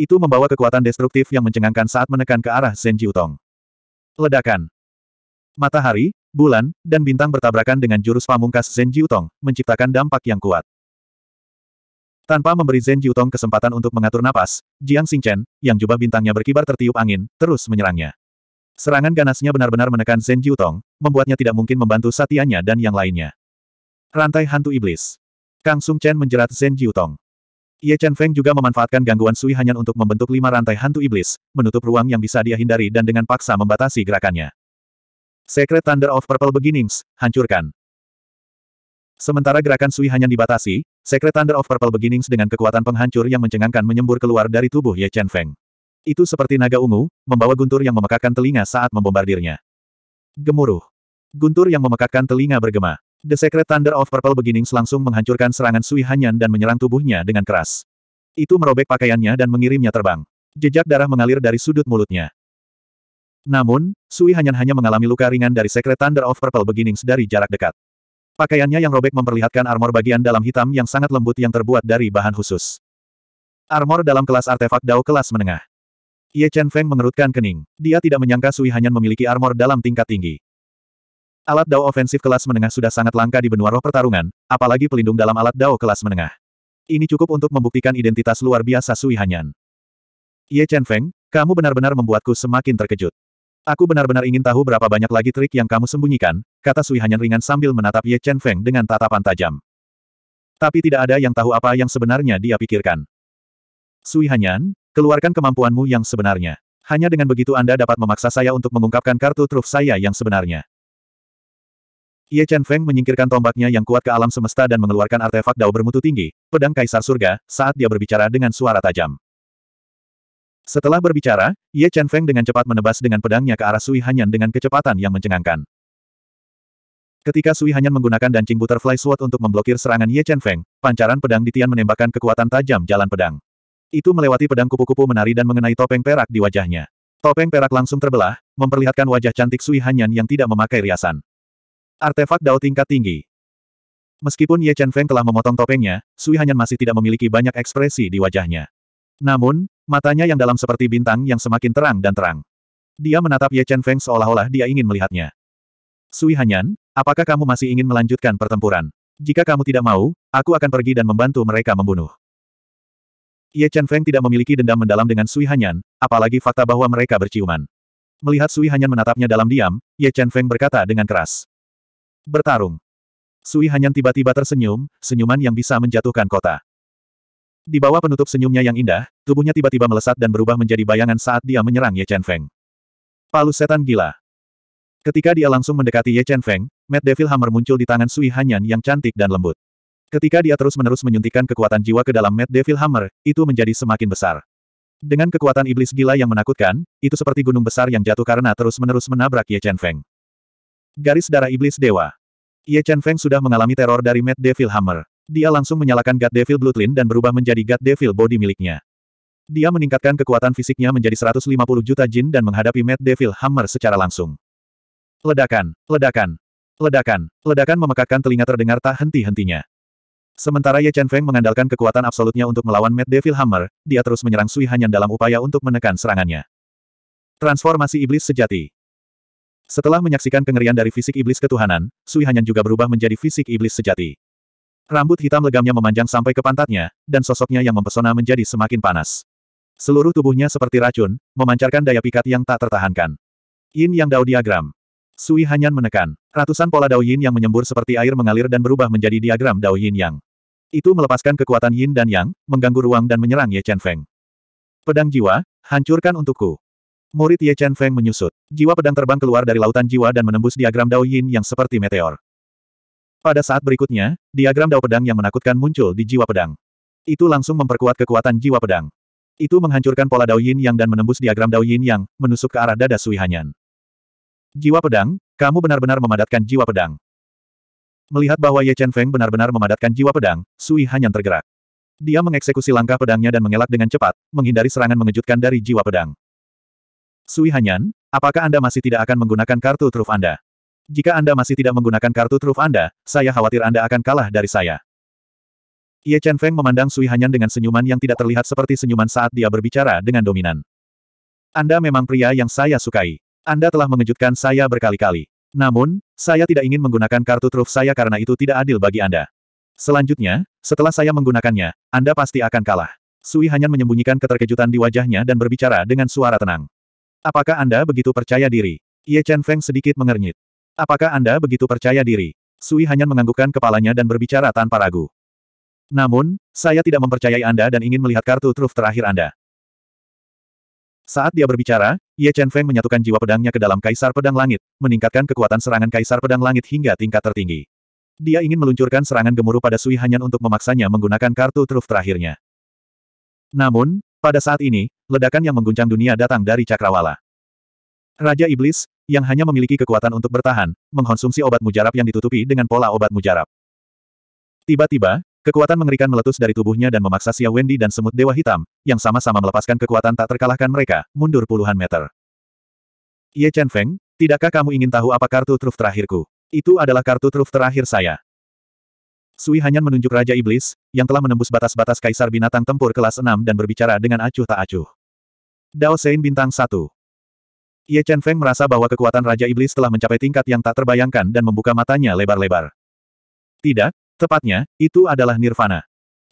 Itu membawa kekuatan destruktif yang mencengangkan saat menekan ke arah Zhen Jiutong. Ledakan. Matahari, bulan, dan bintang bertabrakan dengan jurus pamungkas Zen Jiutong, menciptakan dampak yang kuat. Tanpa memberi Zen Jiutong kesempatan untuk mengatur napas, Jiang Xingchen, yang jubah bintangnya berkibar tertiup angin, terus menyerangnya. Serangan ganasnya benar-benar menekan Zen Jiutong, membuatnya tidak mungkin membantu satianya dan yang lainnya. Rantai hantu iblis. Kang Sung Chen menjerat Zen Jiutong. Ye Chen Feng juga memanfaatkan gangguan Sui Hanyan untuk membentuk lima rantai hantu iblis, menutup ruang yang bisa dia hindari dan dengan paksa membatasi gerakannya. Secret Thunder of Purple Beginnings, hancurkan. Sementara gerakan Sui hanya dibatasi, Secret Thunder of Purple Beginnings dengan kekuatan penghancur yang mencengangkan menyembur keluar dari tubuh Ye Chen Feng. Itu seperti naga ungu, membawa guntur yang memekakkan telinga saat membombardirnya. Gemuruh. Guntur yang memekakkan telinga bergema. The Secret Thunder of Purple Beginnings langsung menghancurkan serangan Sui Hanyan dan menyerang tubuhnya dengan keras. Itu merobek pakaiannya dan mengirimnya terbang. Jejak darah mengalir dari sudut mulutnya. Namun, Sui Hanyan hanya mengalami luka ringan dari Secret Thunder of Purple Beginnings dari jarak dekat. Pakaiannya yang robek memperlihatkan armor bagian dalam hitam yang sangat lembut yang terbuat dari bahan khusus. Armor dalam kelas artefak Dao kelas menengah. Ye Chen Feng mengerutkan kening. Dia tidak menyangka Sui Hanyan memiliki armor dalam tingkat tinggi. Alat Dao ofensif kelas menengah sudah sangat langka di benua roh pertarungan, apalagi pelindung dalam alat Dao kelas menengah. Ini cukup untuk membuktikan identitas luar biasa Sui Hanyan. Ye Chen Feng, kamu benar-benar membuatku semakin terkejut. Aku benar-benar ingin tahu berapa banyak lagi trik yang kamu sembunyikan, kata Sui Hanyan ringan sambil menatap Ye Chen Feng dengan tatapan tajam. Tapi tidak ada yang tahu apa yang sebenarnya dia pikirkan. Sui Hanyan, keluarkan kemampuanmu yang sebenarnya. Hanya dengan begitu Anda dapat memaksa saya untuk mengungkapkan kartu truf saya yang sebenarnya. Ye Chen Feng menyingkirkan tombaknya yang kuat ke alam semesta dan mengeluarkan artefak dao bermutu tinggi, pedang kaisar surga, saat dia berbicara dengan suara tajam. Setelah berbicara, Ye Chen Feng dengan cepat menebas dengan pedangnya ke arah Sui Hanyan dengan kecepatan yang mencengangkan. Ketika Sui Hanyan menggunakan dancing butterfly sword untuk memblokir serangan Ye Chen Feng, pancaran pedang di Tian menembakkan kekuatan tajam jalan pedang. Itu melewati pedang kupu-kupu menari dan mengenai topeng perak di wajahnya. Topeng perak langsung terbelah, memperlihatkan wajah cantik Sui Hanyan yang tidak memakai riasan. Artefak Dao tingkat tinggi. Meskipun Ye Chen Feng telah memotong topengnya, Sui Hanyan masih tidak memiliki banyak ekspresi di wajahnya. Namun, Matanya yang dalam seperti bintang yang semakin terang dan terang. Dia menatap Ye Chen Feng seolah-olah dia ingin melihatnya. Sui Hanyan, apakah kamu masih ingin melanjutkan pertempuran? Jika kamu tidak mau, aku akan pergi dan membantu mereka membunuh. Ye Chen Feng tidak memiliki dendam mendalam dengan Sui Hanyan, apalagi fakta bahwa mereka berciuman. Melihat Sui Hanyan menatapnya dalam diam, Ye Chen Feng berkata dengan keras. Bertarung. Sui Hanyan tiba-tiba tersenyum, senyuman yang bisa menjatuhkan kota. Di bawah penutup senyumnya yang indah, tubuhnya tiba-tiba melesat dan berubah menjadi bayangan saat dia menyerang Ye Chen Feng. Palu setan gila. Ketika dia langsung mendekati Ye Chen Feng, Matt Devil Hammer muncul di tangan Sui Hanyan yang cantik dan lembut. Ketika dia terus-menerus menyuntikkan kekuatan jiwa ke dalam Matt Devil Hammer, itu menjadi semakin besar. Dengan kekuatan iblis gila yang menakutkan, itu seperti gunung besar yang jatuh karena terus-menerus menabrak Ye Chen Feng. Garis darah iblis dewa. Ye Chen Feng sudah mengalami teror dari Matt Devil Hammer. Dia langsung menyalakan God Devil Bloodline dan berubah menjadi God Devil Body miliknya. Dia meningkatkan kekuatan fisiknya menjadi 150 juta jin dan menghadapi Mad Devil Hammer secara langsung. Ledakan, ledakan, ledakan, ledakan memekakkan telinga terdengar tak henti-hentinya. Sementara Ye Chen Feng mengandalkan kekuatan absolutnya untuk melawan Mad Devil Hammer, dia terus menyerang Sui Hanyan dalam upaya untuk menekan serangannya. Transformasi Iblis Sejati Setelah menyaksikan kengerian dari fisik Iblis Ketuhanan, Sui Hanyan juga berubah menjadi fisik Iblis Sejati. Rambut hitam legamnya memanjang sampai ke pantatnya, dan sosoknya yang mempesona menjadi semakin panas. Seluruh tubuhnya seperti racun, memancarkan daya pikat yang tak tertahankan. Yin Yang Dao Diagram Sui Hanyan menekan. Ratusan pola Dao Yin yang menyembur seperti air mengalir dan berubah menjadi diagram Dao Yin Yang. Itu melepaskan kekuatan Yin dan Yang, mengganggu ruang dan menyerang Ye Chen Feng. Pedang jiwa, hancurkan untukku. Murid Ye Chen Feng menyusut. Jiwa pedang terbang keluar dari lautan jiwa dan menembus diagram Dao Yin yang seperti meteor. Pada saat berikutnya, diagram dao pedang yang menakutkan muncul di jiwa pedang. Itu langsung memperkuat kekuatan jiwa pedang. Itu menghancurkan pola Dao Yin Yang dan menembus diagram Dao Yin Yang, menusuk ke arah dada Sui Hanyan. Jiwa pedang, kamu benar-benar memadatkan jiwa pedang. Melihat bahwa Ye Chen Feng benar-benar memadatkan jiwa pedang, Sui Hanyan tergerak. Dia mengeksekusi langkah pedangnya dan mengelak dengan cepat, menghindari serangan mengejutkan dari jiwa pedang. Sui Hanyan, apakah Anda masih tidak akan menggunakan kartu truf Anda? Jika Anda masih tidak menggunakan kartu truf Anda, saya khawatir Anda akan kalah dari saya. Ye Chen Feng memandang Sui Hanyan dengan senyuman yang tidak terlihat seperti senyuman saat dia berbicara dengan dominan. Anda memang pria yang saya sukai. Anda telah mengejutkan saya berkali-kali. Namun, saya tidak ingin menggunakan kartu truf saya karena itu tidak adil bagi Anda. Selanjutnya, setelah saya menggunakannya, Anda pasti akan kalah. Sui Hanyan menyembunyikan keterkejutan di wajahnya dan berbicara dengan suara tenang. Apakah Anda begitu percaya diri? Ye Chen Feng sedikit mengernyit. Apakah Anda begitu percaya diri? Sui hanya menganggukkan kepalanya dan berbicara tanpa ragu. Namun, saya tidak mempercayai Anda dan ingin melihat kartu truf terakhir Anda. Saat dia berbicara, Ye Chen Feng menyatukan jiwa pedangnya ke dalam Kaisar Pedang Langit, meningkatkan kekuatan serangan Kaisar Pedang Langit hingga tingkat tertinggi. Dia ingin meluncurkan serangan gemuruh pada Sui Hanyan untuk memaksanya menggunakan kartu truf terakhirnya. Namun, pada saat ini, ledakan yang mengguncang dunia datang dari Cakrawala. Raja Iblis, yang hanya memiliki kekuatan untuk bertahan, mengkonsumsi obat mujarab yang ditutupi dengan pola obat mujarab. Tiba-tiba, kekuatan mengerikan meletus dari tubuhnya dan memaksa Xia Wendy dan semut dewa hitam, yang sama-sama melepaskan kekuatan tak terkalahkan mereka, mundur puluhan meter. Ye Chen Feng, tidakkah kamu ingin tahu apa kartu truf terakhirku? Itu adalah kartu truf terakhir saya. Sui Hanyan menunjuk Raja Iblis, yang telah menembus batas-batas Kaisar Binatang Tempur kelas 6 dan berbicara dengan acuh tak acuh. Dao Sein Bintang 1 Ye Chen Feng merasa bahwa kekuatan Raja Iblis telah mencapai tingkat yang tak terbayangkan dan membuka matanya lebar-lebar. Tidak, tepatnya, itu adalah nirvana.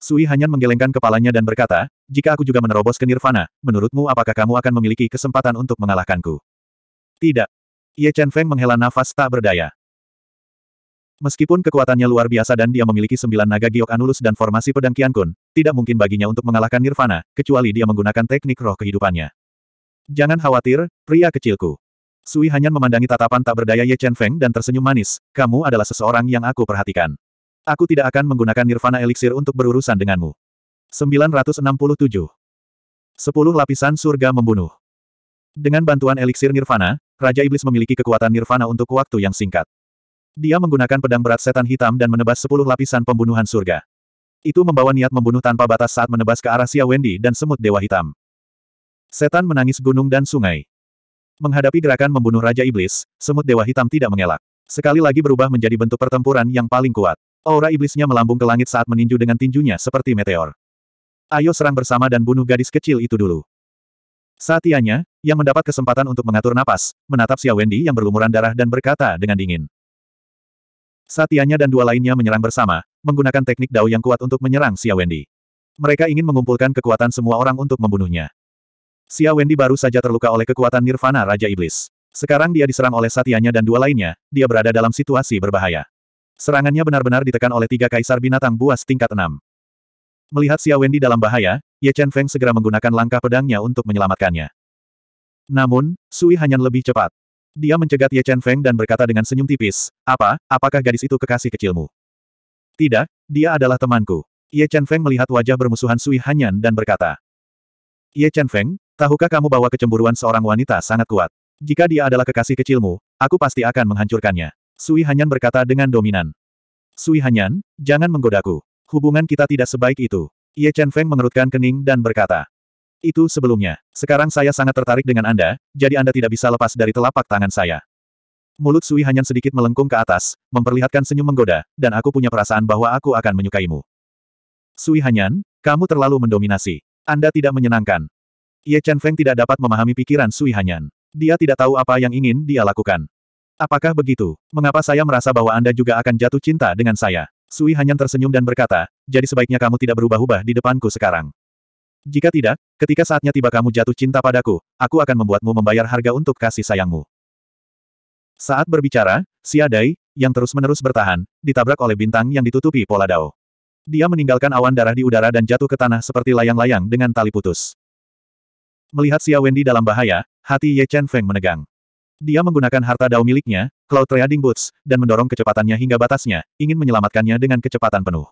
Sui hanya menggelengkan kepalanya dan berkata, jika aku juga menerobos ke nirvana, menurutmu apakah kamu akan memiliki kesempatan untuk mengalahkanku? Tidak. Ye Chen Feng menghela nafas tak berdaya. Meskipun kekuatannya luar biasa dan dia memiliki sembilan naga giok anulus dan formasi pedang kiankun, tidak mungkin baginya untuk mengalahkan Nirvana, kecuali dia menggunakan teknik roh kehidupannya. Jangan khawatir, pria kecilku. Sui hanya memandangi tatapan tak berdaya Ye Chen Feng dan tersenyum manis, kamu adalah seseorang yang aku perhatikan. Aku tidak akan menggunakan nirvana elixir untuk berurusan denganmu. 967. 10 lapisan surga membunuh. Dengan bantuan eliksir nirvana, Raja Iblis memiliki kekuatan nirvana untuk waktu yang singkat. Dia menggunakan pedang berat setan hitam dan menebas 10 lapisan pembunuhan surga. Itu membawa niat membunuh tanpa batas saat menebas ke arah Xia Wendy dan semut dewa hitam. Setan menangis gunung dan sungai. Menghadapi gerakan membunuh Raja Iblis, semut Dewa Hitam tidak mengelak. Sekali lagi berubah menjadi bentuk pertempuran yang paling kuat. Aura iblisnya melambung ke langit saat meninju dengan tinjunya seperti meteor. Ayo serang bersama dan bunuh gadis kecil itu dulu. Satianya, yang mendapat kesempatan untuk mengatur napas, menatap Xia Wendy yang berlumuran darah dan berkata dengan dingin. Satianya dan dua lainnya menyerang bersama, menggunakan teknik dao yang kuat untuk menyerang Xia Wendy. Mereka ingin mengumpulkan kekuatan semua orang untuk membunuhnya. Xia Wendy baru saja terluka oleh kekuatan nirvana Raja Iblis. Sekarang dia diserang oleh satianya dan dua lainnya, dia berada dalam situasi berbahaya. Serangannya benar-benar ditekan oleh tiga kaisar binatang buas tingkat enam. Melihat Xia Wendy dalam bahaya, Ye Chen Feng segera menggunakan langkah pedangnya untuk menyelamatkannya. Namun, Sui Hanyan lebih cepat. Dia mencegat Ye Chen Feng dan berkata dengan senyum tipis, Apa, apakah gadis itu kekasih kecilmu? Tidak, dia adalah temanku. Ye Chen Feng melihat wajah bermusuhan Sui Hanyan dan berkata, Ye Chen Feng, Tahukah kamu bahwa kecemburuan seorang wanita sangat kuat? Jika dia adalah kekasih kecilmu, aku pasti akan menghancurkannya. Sui Hanyan berkata dengan dominan. Sui Hanyan, jangan menggodaku. Hubungan kita tidak sebaik itu. Ye Chen Feng mengerutkan kening dan berkata. Itu sebelumnya. Sekarang saya sangat tertarik dengan Anda, jadi Anda tidak bisa lepas dari telapak tangan saya. Mulut Sui Hanyan sedikit melengkung ke atas, memperlihatkan senyum menggoda, dan aku punya perasaan bahwa aku akan menyukaimu. Sui Hanyan, kamu terlalu mendominasi. Anda tidak menyenangkan. Ye Chen Feng tidak dapat memahami pikiran Sui Hanyan. Dia tidak tahu apa yang ingin dia lakukan. Apakah begitu? Mengapa saya merasa bahwa Anda juga akan jatuh cinta dengan saya? Sui Hanyan tersenyum dan berkata, jadi sebaiknya kamu tidak berubah-ubah di depanku sekarang. Jika tidak, ketika saatnya tiba kamu jatuh cinta padaku, aku akan membuatmu membayar harga untuk kasih sayangmu. Saat berbicara, si Siadai, yang terus-menerus bertahan, ditabrak oleh bintang yang ditutupi pola dao. Dia meninggalkan awan darah di udara dan jatuh ke tanah seperti layang-layang dengan tali putus. Melihat Xia Wendy dalam bahaya, hati Ye Chen Feng menegang. Dia menggunakan harta dao miliknya, Cloud Trading Boots, dan mendorong kecepatannya hingga batasnya, ingin menyelamatkannya dengan kecepatan penuh.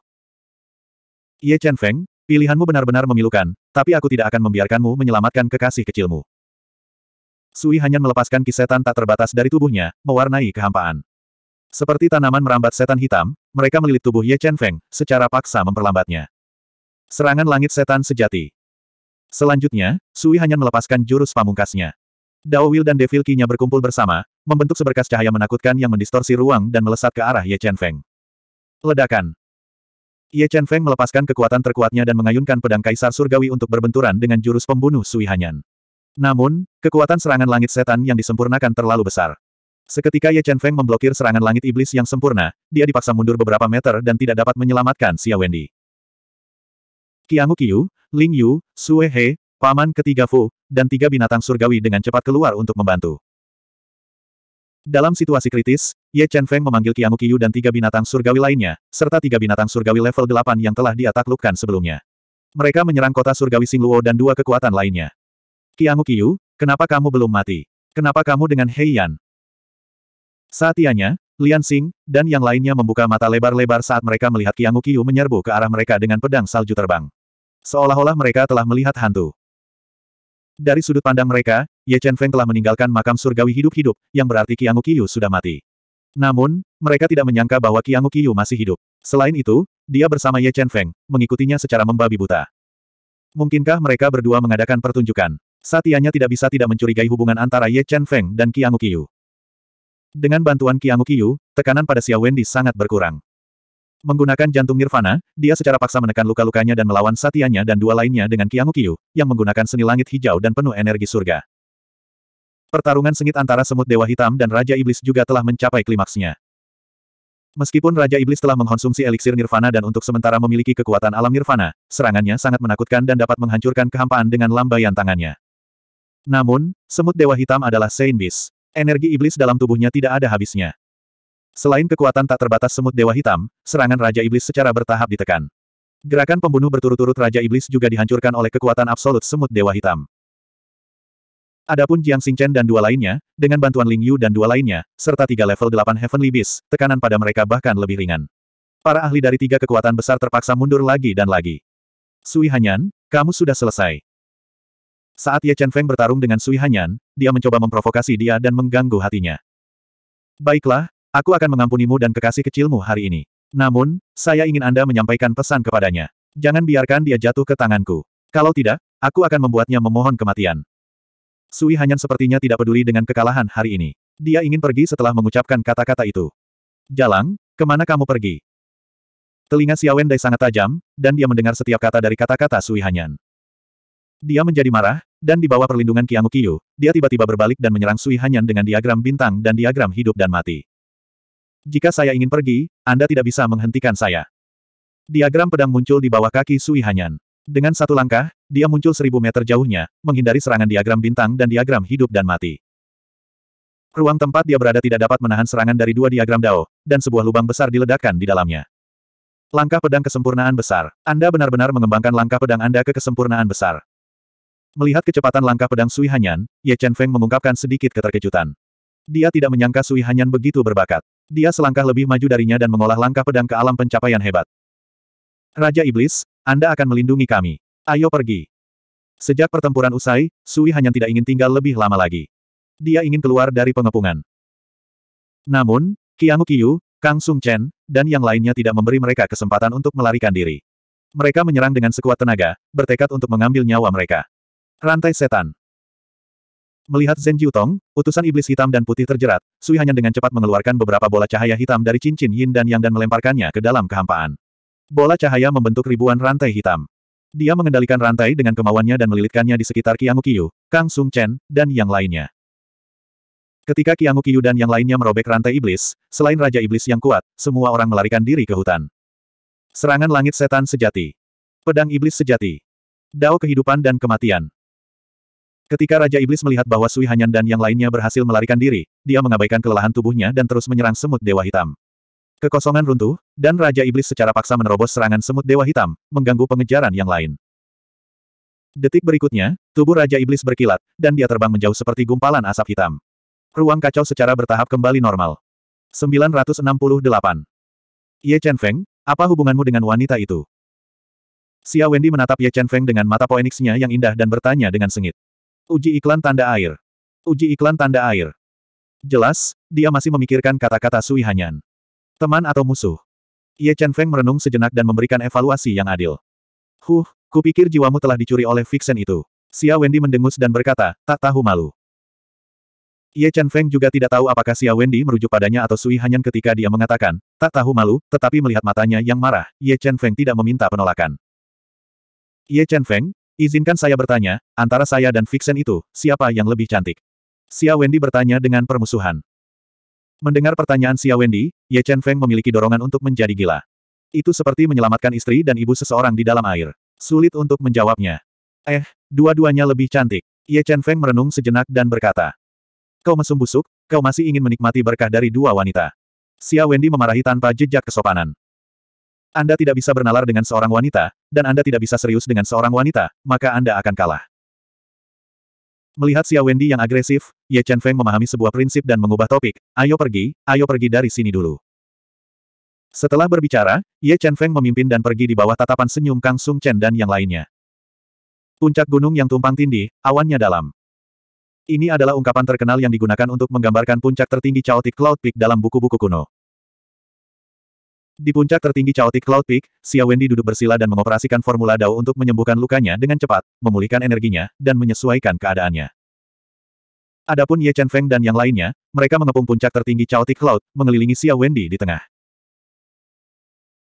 Ye Chen Feng, pilihanmu benar-benar memilukan, tapi aku tidak akan membiarkanmu menyelamatkan kekasih kecilmu. Sui hanya melepaskan kisetan tak terbatas dari tubuhnya, mewarnai kehampaan. Seperti tanaman merambat setan hitam, mereka melilit tubuh Ye Chen Feng, secara paksa memperlambatnya. Serangan langit setan sejati. Selanjutnya, Sui hanya melepaskan jurus pamungkasnya. Dao Will dan Devil Kinya berkumpul bersama, membentuk seberkas cahaya menakutkan yang mendistorsi ruang dan melesat ke arah Ye Chen Feng. Ledakan. Ye Chen Feng melepaskan kekuatan terkuatnya dan mengayunkan pedang Kaisar Surgawi untuk berbenturan dengan jurus pembunuh Sui Hanyan. Namun, kekuatan serangan langit setan yang disempurnakan terlalu besar. Seketika Ye Chen Feng memblokir serangan langit iblis yang sempurna, dia dipaksa mundur beberapa meter dan tidak dapat menyelamatkan Xia Wendy. Qiang Qiyu, Ling Yu, Sue He, paman ketiga Fu, dan tiga binatang surgawi dengan cepat keluar untuk membantu. Dalam situasi kritis, Ye Chen Feng memanggil Qiang Qiyu dan tiga binatang surgawi lainnya, serta tiga binatang surgawi level 8 yang telah dia taklukkan sebelumnya. Mereka menyerang kota surgawi Singluo dan dua kekuatan lainnya. Qiang Qiyu, kenapa kamu belum mati? Kenapa kamu dengan Hei Yan? ia Lian Xing, dan yang lainnya membuka mata lebar-lebar saat mereka melihat Qiang Qiyu menyerbu ke arah mereka dengan pedang salju terbang. Seolah-olah mereka telah melihat hantu. Dari sudut pandang mereka, Ye Chen Feng telah meninggalkan makam surgawi hidup-hidup, yang berarti Qiang Qiyu sudah mati. Namun, mereka tidak menyangka bahwa Qiang Qiyu masih hidup. Selain itu, dia bersama Ye Chen Feng, mengikutinya secara membabi buta. Mungkinkah mereka berdua mengadakan pertunjukan? Satianya tidak bisa tidak mencurigai hubungan antara Ye Chen Feng dan Qiang Qiyu. Dengan bantuan Qiang Qiyu, tekanan pada Xiao Wendy sangat berkurang. Menggunakan jantung nirvana, dia secara paksa menekan luka-lukanya dan melawan satianya dan dua lainnya dengan Kiangukiu, yang menggunakan seni langit hijau dan penuh energi surga. Pertarungan sengit antara semut dewa hitam dan Raja Iblis juga telah mencapai klimaksnya. Meskipun Raja Iblis telah mengkonsumsi eliksir nirvana dan untuk sementara memiliki kekuatan alam nirvana, serangannya sangat menakutkan dan dapat menghancurkan kehampaan dengan lambaian tangannya. Namun, semut dewa hitam adalah Saint Beast. Energi iblis dalam tubuhnya tidak ada habisnya. Selain kekuatan tak terbatas semut Dewa Hitam, serangan Raja Iblis secara bertahap ditekan. Gerakan pembunuh berturut-turut Raja Iblis juga dihancurkan oleh kekuatan absolut semut Dewa Hitam. Adapun Jiang Xingchen dan dua lainnya, dengan bantuan Ling Yu dan dua lainnya, serta tiga level 8 Heavenly Beast, tekanan pada mereka bahkan lebih ringan. Para ahli dari tiga kekuatan besar terpaksa mundur lagi dan lagi. Sui Hanyan, kamu sudah selesai. Saat Ye Chen Feng bertarung dengan Sui Hanyan, dia mencoba memprovokasi dia dan mengganggu hatinya. Baiklah, Aku akan mengampunimu dan kekasih kecilmu hari ini. Namun, saya ingin Anda menyampaikan pesan kepadanya. Jangan biarkan dia jatuh ke tanganku. Kalau tidak, aku akan membuatnya memohon kematian. Sui Hanyan sepertinya tidak peduli dengan kekalahan hari ini. Dia ingin pergi setelah mengucapkan kata-kata itu. Jalang, kemana kamu pergi? Telinga Xiao Wendai sangat tajam, dan dia mendengar setiap kata dari kata-kata Sui Hanyan. Dia menjadi marah, dan di bawah perlindungan Qiang Qiyu, dia tiba-tiba berbalik dan menyerang Sui Hanyan dengan diagram bintang dan diagram hidup dan mati. Jika saya ingin pergi, Anda tidak bisa menghentikan saya. Diagram pedang muncul di bawah kaki Sui Hanyan. Dengan satu langkah, dia muncul seribu meter jauhnya, menghindari serangan diagram bintang dan diagram hidup dan mati. Ruang tempat dia berada tidak dapat menahan serangan dari dua diagram Dao, dan sebuah lubang besar diledakkan di dalamnya. Langkah pedang kesempurnaan besar. Anda benar-benar mengembangkan langkah pedang Anda ke kesempurnaan besar. Melihat kecepatan langkah pedang Sui Hanyan, Ye Chen Feng mengungkapkan sedikit keterkejutan. Dia tidak menyangka Sui Hanyan begitu berbakat. Dia selangkah lebih maju darinya dan mengolah langkah pedang ke alam pencapaian hebat. Raja Iblis, Anda akan melindungi kami. Ayo pergi. Sejak pertempuran usai, Sui hanya tidak ingin tinggal lebih lama lagi. Dia ingin keluar dari pengepungan. Namun, Qiang Qiyu, Kang Sung Chen, dan yang lainnya tidak memberi mereka kesempatan untuk melarikan diri. Mereka menyerang dengan sekuat tenaga, bertekad untuk mengambil nyawa mereka. Rantai setan. Melihat Zhen Jiutong, utusan iblis hitam dan putih terjerat, Sui Hanyan dengan cepat mengeluarkan beberapa bola cahaya hitam dari cincin yin dan yang dan melemparkannya ke dalam kehampaan. Bola cahaya membentuk ribuan rantai hitam. Dia mengendalikan rantai dengan kemauannya dan melilitkannya di sekitar Qiang Qiyu, Kang Sung Chen, dan yang lainnya. Ketika Qiang Qiyu dan yang lainnya merobek rantai iblis, selain Raja Iblis yang kuat, semua orang melarikan diri ke hutan. Serangan Langit Setan Sejati Pedang Iblis Sejati Dao Kehidupan dan Kematian Ketika Raja Iblis melihat bahwa Sui Hanyan dan yang lainnya berhasil melarikan diri, dia mengabaikan kelelahan tubuhnya dan terus menyerang semut Dewa Hitam. Kekosongan runtuh, dan Raja Iblis secara paksa menerobos serangan semut Dewa Hitam, mengganggu pengejaran yang lain. Detik berikutnya, tubuh Raja Iblis berkilat, dan dia terbang menjauh seperti gumpalan asap hitam. Ruang kacau secara bertahap kembali normal. 968. Ye Chen Feng, apa hubunganmu dengan wanita itu? Xia Wendy menatap Ye Chen Feng dengan mata poeniksnya yang indah dan bertanya dengan sengit. Uji iklan tanda air. Uji iklan tanda air. Jelas, dia masih memikirkan kata-kata Sui Hanyan. Teman atau musuh? Ye Chen Feng merenung sejenak dan memberikan evaluasi yang adil. Huh, kupikir jiwamu telah dicuri oleh Vixen itu. Xia Wendy mendengus dan berkata, tak tahu malu. Ye Chen Feng juga tidak tahu apakah Xia Wendy merujuk padanya atau Sui Hanyan ketika dia mengatakan, tak tahu malu, tetapi melihat matanya yang marah, Ye Chen Feng tidak meminta penolakan. Ye Chen Feng, Izinkan saya bertanya, antara saya dan Vixen itu, siapa yang lebih cantik? Xia Wendy bertanya dengan permusuhan. Mendengar pertanyaan Xia Wendy, Ye Chen Feng memiliki dorongan untuk menjadi gila. Itu seperti menyelamatkan istri dan ibu seseorang di dalam air. Sulit untuk menjawabnya. Eh, dua-duanya lebih cantik. Ye Chen Feng merenung sejenak dan berkata. Kau mesum busuk, kau masih ingin menikmati berkah dari dua wanita. Xia Wendy memarahi tanpa jejak kesopanan. Anda tidak bisa bernalar dengan seorang wanita, dan Anda tidak bisa serius dengan seorang wanita, maka Anda akan kalah. Melihat Xia Wendy yang agresif, Ye Chen Feng memahami sebuah prinsip dan mengubah topik, ayo pergi, ayo pergi dari sini dulu. Setelah berbicara, Ye Chen Feng memimpin dan pergi di bawah tatapan senyum Kang Sung Chen dan yang lainnya. Puncak gunung yang tumpang tindih, awannya dalam. Ini adalah ungkapan terkenal yang digunakan untuk menggambarkan puncak tertinggi Chaotic Cloud Peak dalam buku-buku kuno. Di puncak tertinggi Chaotic Cloud Peak, Xia Wendy duduk bersila dan mengoperasikan formula Dao untuk menyembuhkan lukanya dengan cepat, memulihkan energinya, dan menyesuaikan keadaannya. Adapun Ye Chen Feng dan yang lainnya, mereka mengepung puncak tertinggi Chaotic Cloud, mengelilingi Xia Wendy di tengah.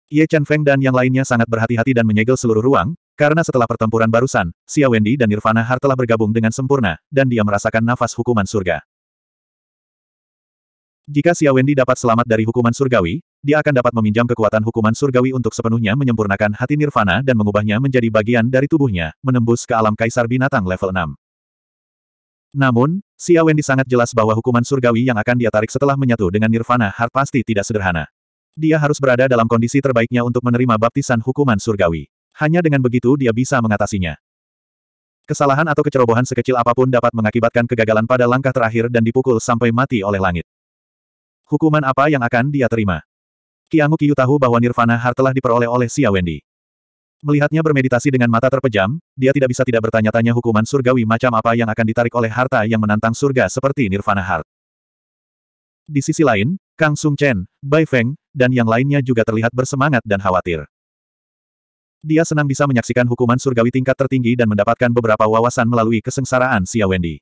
Ye Chen Feng dan yang lainnya sangat berhati-hati dan menyegel seluruh ruang, karena setelah pertempuran barusan, Xia Wendy dan Nirvana Har telah bergabung dengan sempurna, dan dia merasakan nafas hukuman surga. Jika Xia Wendy dapat selamat dari hukuman surgawi, dia akan dapat meminjam kekuatan hukuman surgawi untuk sepenuhnya menyempurnakan hati nirvana dan mengubahnya menjadi bagian dari tubuhnya, menembus ke alam kaisar binatang level 6. Namun, Xia Wendy sangat jelas bahwa hukuman surgawi yang akan dia tarik setelah menyatu dengan nirvana harus pasti tidak sederhana. Dia harus berada dalam kondisi terbaiknya untuk menerima baptisan hukuman surgawi. Hanya dengan begitu dia bisa mengatasinya. Kesalahan atau kecerobohan sekecil apapun dapat mengakibatkan kegagalan pada langkah terakhir dan dipukul sampai mati oleh langit. Hukuman apa yang akan dia terima? Kiangu Kiyu tahu bahwa nirvana Heart telah diperoleh oleh Xia Wendy. Melihatnya bermeditasi dengan mata terpejam, dia tidak bisa tidak bertanya-tanya hukuman surgawi macam apa yang akan ditarik oleh harta yang menantang surga seperti Nirvana Heart. Di sisi lain, Kang Sung Chen, Bai Feng, dan yang lainnya juga terlihat bersemangat dan khawatir. Dia senang bisa menyaksikan hukuman surgawi tingkat tertinggi dan mendapatkan beberapa wawasan melalui kesengsaraan Xia Wendy.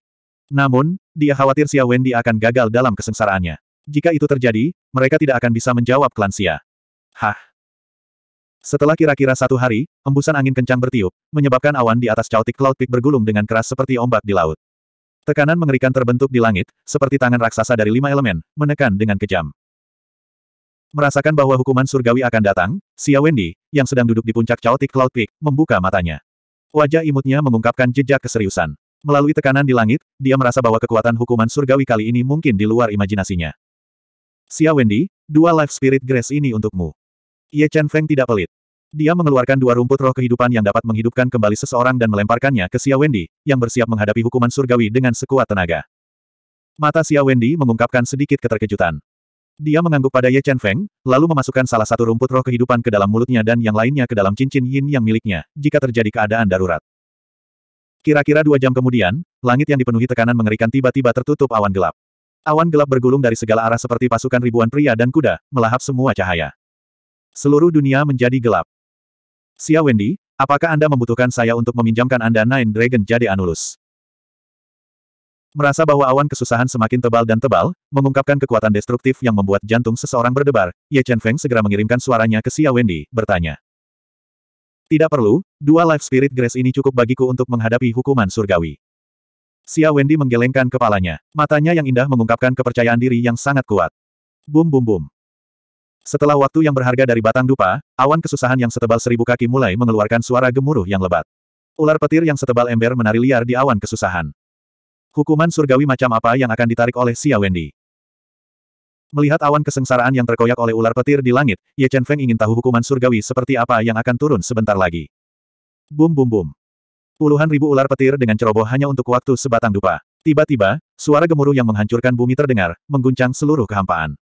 Namun, dia khawatir Xia Wendy akan gagal dalam kesengsaraannya. Jika itu terjadi, mereka tidak akan bisa menjawab Klansia. Hah? Setelah kira-kira satu hari, embusan angin kencang bertiup, menyebabkan awan di atas cautik Cloud Peak bergulung dengan keras seperti ombak di laut. Tekanan mengerikan terbentuk di langit, seperti tangan raksasa dari lima elemen, menekan dengan kejam. Merasakan bahwa hukuman surgawi akan datang, Xia Wendy, yang sedang duduk di puncak cautik Cloud Peak, membuka matanya. Wajah imutnya mengungkapkan jejak keseriusan. Melalui tekanan di langit, dia merasa bahwa kekuatan hukuman surgawi kali ini mungkin di luar imajinasinya. Xia Wendy, dua life spirit grace ini untukmu. Ye Chen Feng tidak pelit. Dia mengeluarkan dua rumput roh kehidupan yang dapat menghidupkan kembali seseorang dan melemparkannya ke Xia Wendy, yang bersiap menghadapi hukuman surgawi dengan sekuat tenaga. Mata Xia Wendy mengungkapkan sedikit keterkejutan. Dia mengangguk pada Ye Chen Feng, lalu memasukkan salah satu rumput roh kehidupan ke dalam mulutnya dan yang lainnya ke dalam cincin yin yang miliknya, jika terjadi keadaan darurat. Kira-kira dua jam kemudian, langit yang dipenuhi tekanan mengerikan tiba-tiba tertutup awan gelap. Awan gelap bergulung dari segala arah seperti pasukan ribuan pria dan kuda, melahap semua cahaya. Seluruh dunia menjadi gelap. Xia Wendy, apakah Anda membutuhkan saya untuk meminjamkan Anda Nine Dragon Jade Anulus? Merasa bahwa awan kesusahan semakin tebal dan tebal, mengungkapkan kekuatan destruktif yang membuat jantung seseorang berdebar, Ye Chen Feng segera mengirimkan suaranya ke Xia Wendy, bertanya. Tidak perlu, dua life spirit grace ini cukup bagiku untuk menghadapi hukuman surgawi. Xia Wendy menggelengkan kepalanya. Matanya yang indah mengungkapkan kepercayaan diri yang sangat kuat. Bum bum bum. Setelah waktu yang berharga dari batang dupa, awan kesusahan yang setebal seribu kaki mulai mengeluarkan suara gemuruh yang lebat. Ular petir yang setebal ember menari liar di awan kesusahan. Hukuman surgawi macam apa yang akan ditarik oleh Xia Wendy? Melihat awan kesengsaraan yang terkoyak oleh ular petir di langit, Ye Chen Feng ingin tahu hukuman surgawi seperti apa yang akan turun sebentar lagi. Bum bum bum. Puluhan ribu ular petir dengan ceroboh hanya untuk waktu sebatang dupa. Tiba-tiba, suara gemuruh yang menghancurkan bumi terdengar, mengguncang seluruh kehampaan.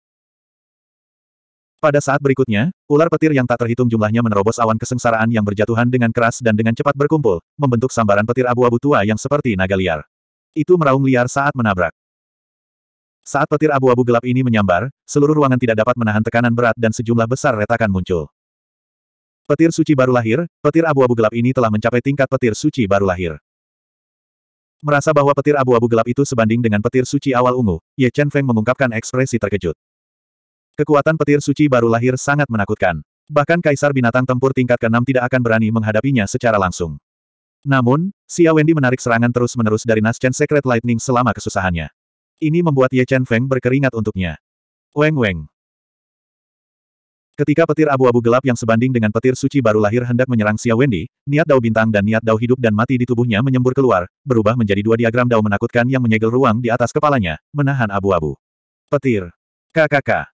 Pada saat berikutnya, ular petir yang tak terhitung jumlahnya menerobos awan kesengsaraan yang berjatuhan dengan keras dan dengan cepat berkumpul, membentuk sambaran petir abu-abu tua yang seperti naga liar. Itu meraung liar saat menabrak. Saat petir abu-abu gelap ini menyambar, seluruh ruangan tidak dapat menahan tekanan berat dan sejumlah besar retakan muncul. Petir suci baru lahir, petir abu-abu gelap ini telah mencapai tingkat petir suci baru lahir. Merasa bahwa petir abu-abu gelap itu sebanding dengan petir suci awal ungu, Ye Chen Feng mengungkapkan ekspresi terkejut. Kekuatan petir suci baru lahir sangat menakutkan. Bahkan kaisar binatang tempur tingkat ke-6 tidak akan berani menghadapinya secara langsung. Namun, Xia Wendy menarik serangan terus-menerus dari Naschen Secret Lightning selama kesusahannya. Ini membuat Ye Chen Feng berkeringat untuknya. Weng Weng. Ketika petir abu-abu gelap yang sebanding dengan petir suci baru lahir hendak menyerang Xiao Wendy, niat dao bintang dan niat dao hidup dan mati di tubuhnya menyembur keluar, berubah menjadi dua diagram dao menakutkan yang menyegel ruang di atas kepalanya, menahan abu-abu. Petir. KKK.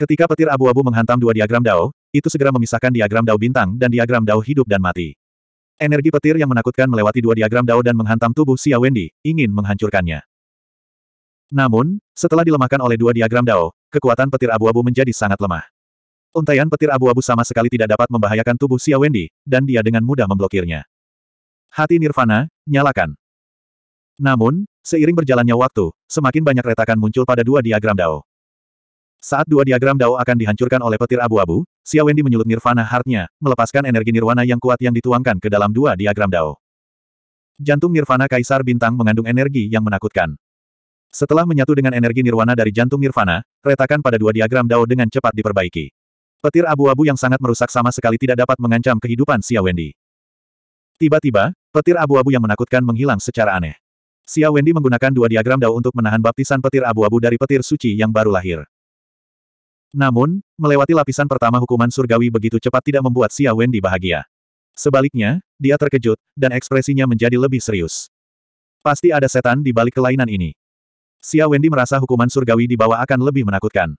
Ketika petir abu-abu menghantam dua diagram dao, itu segera memisahkan diagram dao bintang dan diagram dao hidup dan mati. Energi petir yang menakutkan melewati dua diagram dao dan menghantam tubuh Xiao Wendy, ingin menghancurkannya. Namun, setelah dilemahkan oleh dua diagram dao, kekuatan petir abu-abu menjadi sangat lemah. Untaian petir abu-abu sama sekali tidak dapat membahayakan tubuh Xia Wendy, dan dia dengan mudah memblokirnya. Hati Nirvana, nyalakan. Namun, seiring berjalannya waktu, semakin banyak retakan muncul pada dua diagram Dao. Saat dua diagram Dao akan dihancurkan oleh petir abu-abu, Xia Wendy menyulut Nirvana Heart-nya, melepaskan energi Nirwana yang kuat yang dituangkan ke dalam dua diagram Dao. Jantung Nirvana Kaisar Bintang mengandung energi yang menakutkan. Setelah menyatu dengan energi Nirwana dari jantung Nirvana, retakan pada dua diagram Dao dengan cepat diperbaiki. Petir abu-abu yang sangat merusak sama sekali tidak dapat mengancam kehidupan Xia Wendy. Tiba-tiba, petir abu-abu yang menakutkan menghilang secara aneh. Xia Wendy menggunakan dua diagram dao untuk menahan baptisan petir abu-abu dari petir suci yang baru lahir. Namun, melewati lapisan pertama hukuman surgawi begitu cepat tidak membuat Xia Wendy bahagia. Sebaliknya, dia terkejut, dan ekspresinya menjadi lebih serius. Pasti ada setan di balik kelainan ini. Xia Wendy merasa hukuman surgawi di bawah akan lebih menakutkan.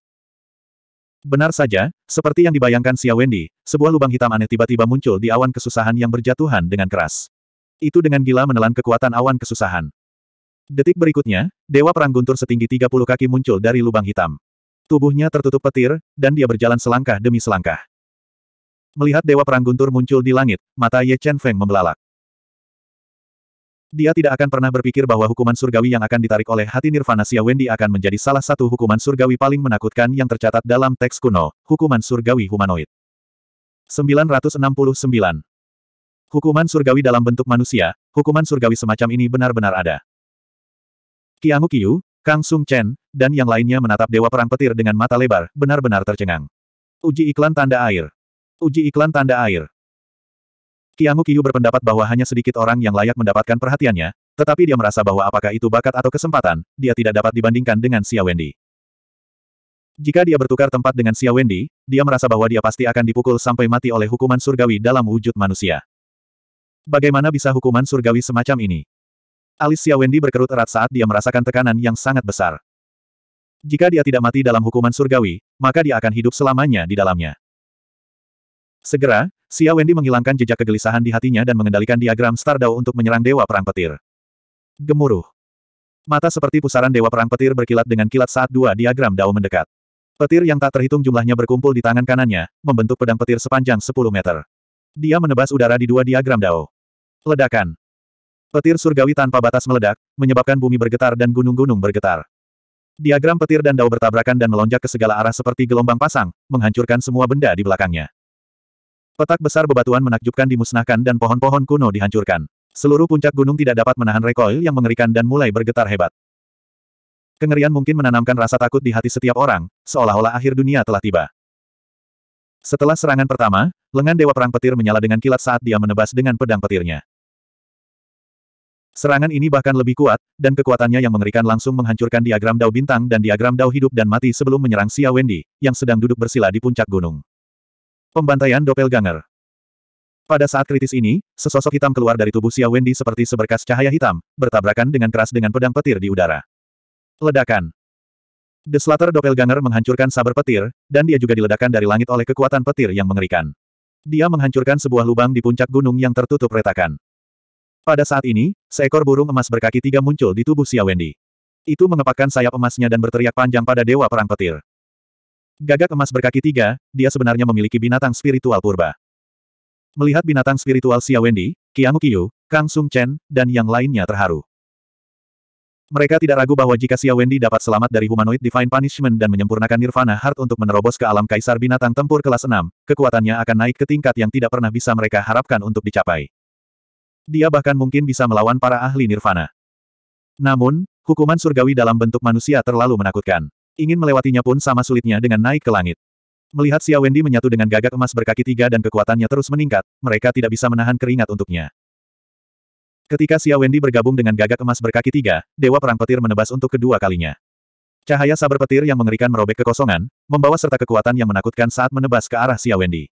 Benar saja, seperti yang dibayangkan Xia Wendy, sebuah lubang hitam aneh tiba-tiba muncul di awan kesusahan yang berjatuhan dengan keras. Itu dengan gila menelan kekuatan awan kesusahan. Detik berikutnya, Dewa Perang Guntur setinggi 30 kaki muncul dari lubang hitam. Tubuhnya tertutup petir, dan dia berjalan selangkah demi selangkah. Melihat Dewa Perang Guntur muncul di langit, mata Ye Chen Feng membelalak. Dia tidak akan pernah berpikir bahwa hukuman surgawi yang akan ditarik oleh hati Nirvana Sia Wendy akan menjadi salah satu hukuman surgawi paling menakutkan yang tercatat dalam teks kuno, hukuman surgawi humanoid. 969. Hukuman surgawi dalam bentuk manusia, hukuman surgawi semacam ini benar-benar ada. Kiamu Kiyu, Kang Sung Chen, dan yang lainnya menatap Dewa Perang Petir dengan mata lebar, benar-benar tercengang. Uji iklan tanda air. Uji iklan tanda air. Kiangu Kiyu berpendapat bahwa hanya sedikit orang yang layak mendapatkan perhatiannya, tetapi dia merasa bahwa apakah itu bakat atau kesempatan, dia tidak dapat dibandingkan dengan Xia Wendy. Jika dia bertukar tempat dengan Xia Wendy, dia merasa bahwa dia pasti akan dipukul sampai mati oleh hukuman surgawi dalam wujud manusia. Bagaimana bisa hukuman surgawi semacam ini? Alis Xia Wendy berkerut erat saat dia merasakan tekanan yang sangat besar. Jika dia tidak mati dalam hukuman surgawi, maka dia akan hidup selamanya di dalamnya. Segera, Xia Wendy menghilangkan jejak kegelisahan di hatinya dan mengendalikan diagram Star Dao untuk menyerang Dewa Perang Petir. Gemuruh. Mata seperti pusaran Dewa Perang Petir berkilat dengan kilat saat dua diagram Dao mendekat. Petir yang tak terhitung jumlahnya berkumpul di tangan kanannya, membentuk pedang petir sepanjang 10 meter. Dia menebas udara di dua diagram Dao. Ledakan. Petir surgawi tanpa batas meledak, menyebabkan bumi bergetar dan gunung-gunung bergetar. Diagram petir dan Dao bertabrakan dan melonjak ke segala arah seperti gelombang pasang, menghancurkan semua benda di belakangnya. Petak besar bebatuan menakjubkan dimusnahkan dan pohon-pohon kuno dihancurkan. Seluruh puncak gunung tidak dapat menahan recoil yang mengerikan dan mulai bergetar hebat. Kengerian mungkin menanamkan rasa takut di hati setiap orang, seolah-olah akhir dunia telah tiba. Setelah serangan pertama, lengan Dewa Perang Petir menyala dengan kilat saat dia menebas dengan pedang petirnya. Serangan ini bahkan lebih kuat, dan kekuatannya yang mengerikan langsung menghancurkan diagram dao bintang dan diagram dao hidup dan mati sebelum menyerang Xia Wendy, yang sedang duduk bersila di puncak gunung. Pembantaian Doppelganger Pada saat kritis ini, sesosok hitam keluar dari tubuh Xia Wendy seperti seberkas cahaya hitam, bertabrakan dengan keras dengan pedang petir di udara. Ledakan The Slater Doppelganger menghancurkan saber petir, dan dia juga diledakkan dari langit oleh kekuatan petir yang mengerikan. Dia menghancurkan sebuah lubang di puncak gunung yang tertutup retakan. Pada saat ini, seekor burung emas berkaki tiga muncul di tubuh Xia Wendy. Itu mengepakkan sayap emasnya dan berteriak panjang pada Dewa Perang Petir. Gagak emas berkaki tiga, dia sebenarnya memiliki binatang spiritual purba. Melihat binatang spiritual Xia Wendy, Qiang Qiu, Kang Sung Chen, dan yang lainnya terharu. Mereka tidak ragu bahwa jika Xia Wendy dapat selamat dari humanoid Divine Punishment dan menyempurnakan Nirvana Heart untuk menerobos ke alam Kaisar Binatang Tempur kelas 6, kekuatannya akan naik ke tingkat yang tidak pernah bisa mereka harapkan untuk dicapai. Dia bahkan mungkin bisa melawan para ahli Nirvana. Namun, hukuman surgawi dalam bentuk manusia terlalu menakutkan. Ingin melewatinya pun sama sulitnya dengan naik ke langit. Melihat Xia Wendy menyatu dengan gagak emas berkaki tiga dan kekuatannya terus meningkat, mereka tidak bisa menahan keringat untuknya. Ketika Xia Wendy bergabung dengan gagak emas berkaki tiga, Dewa Perang Petir menebas untuk kedua kalinya. Cahaya sabar petir yang mengerikan merobek kekosongan, membawa serta kekuatan yang menakutkan saat menebas ke arah Xia Wendy.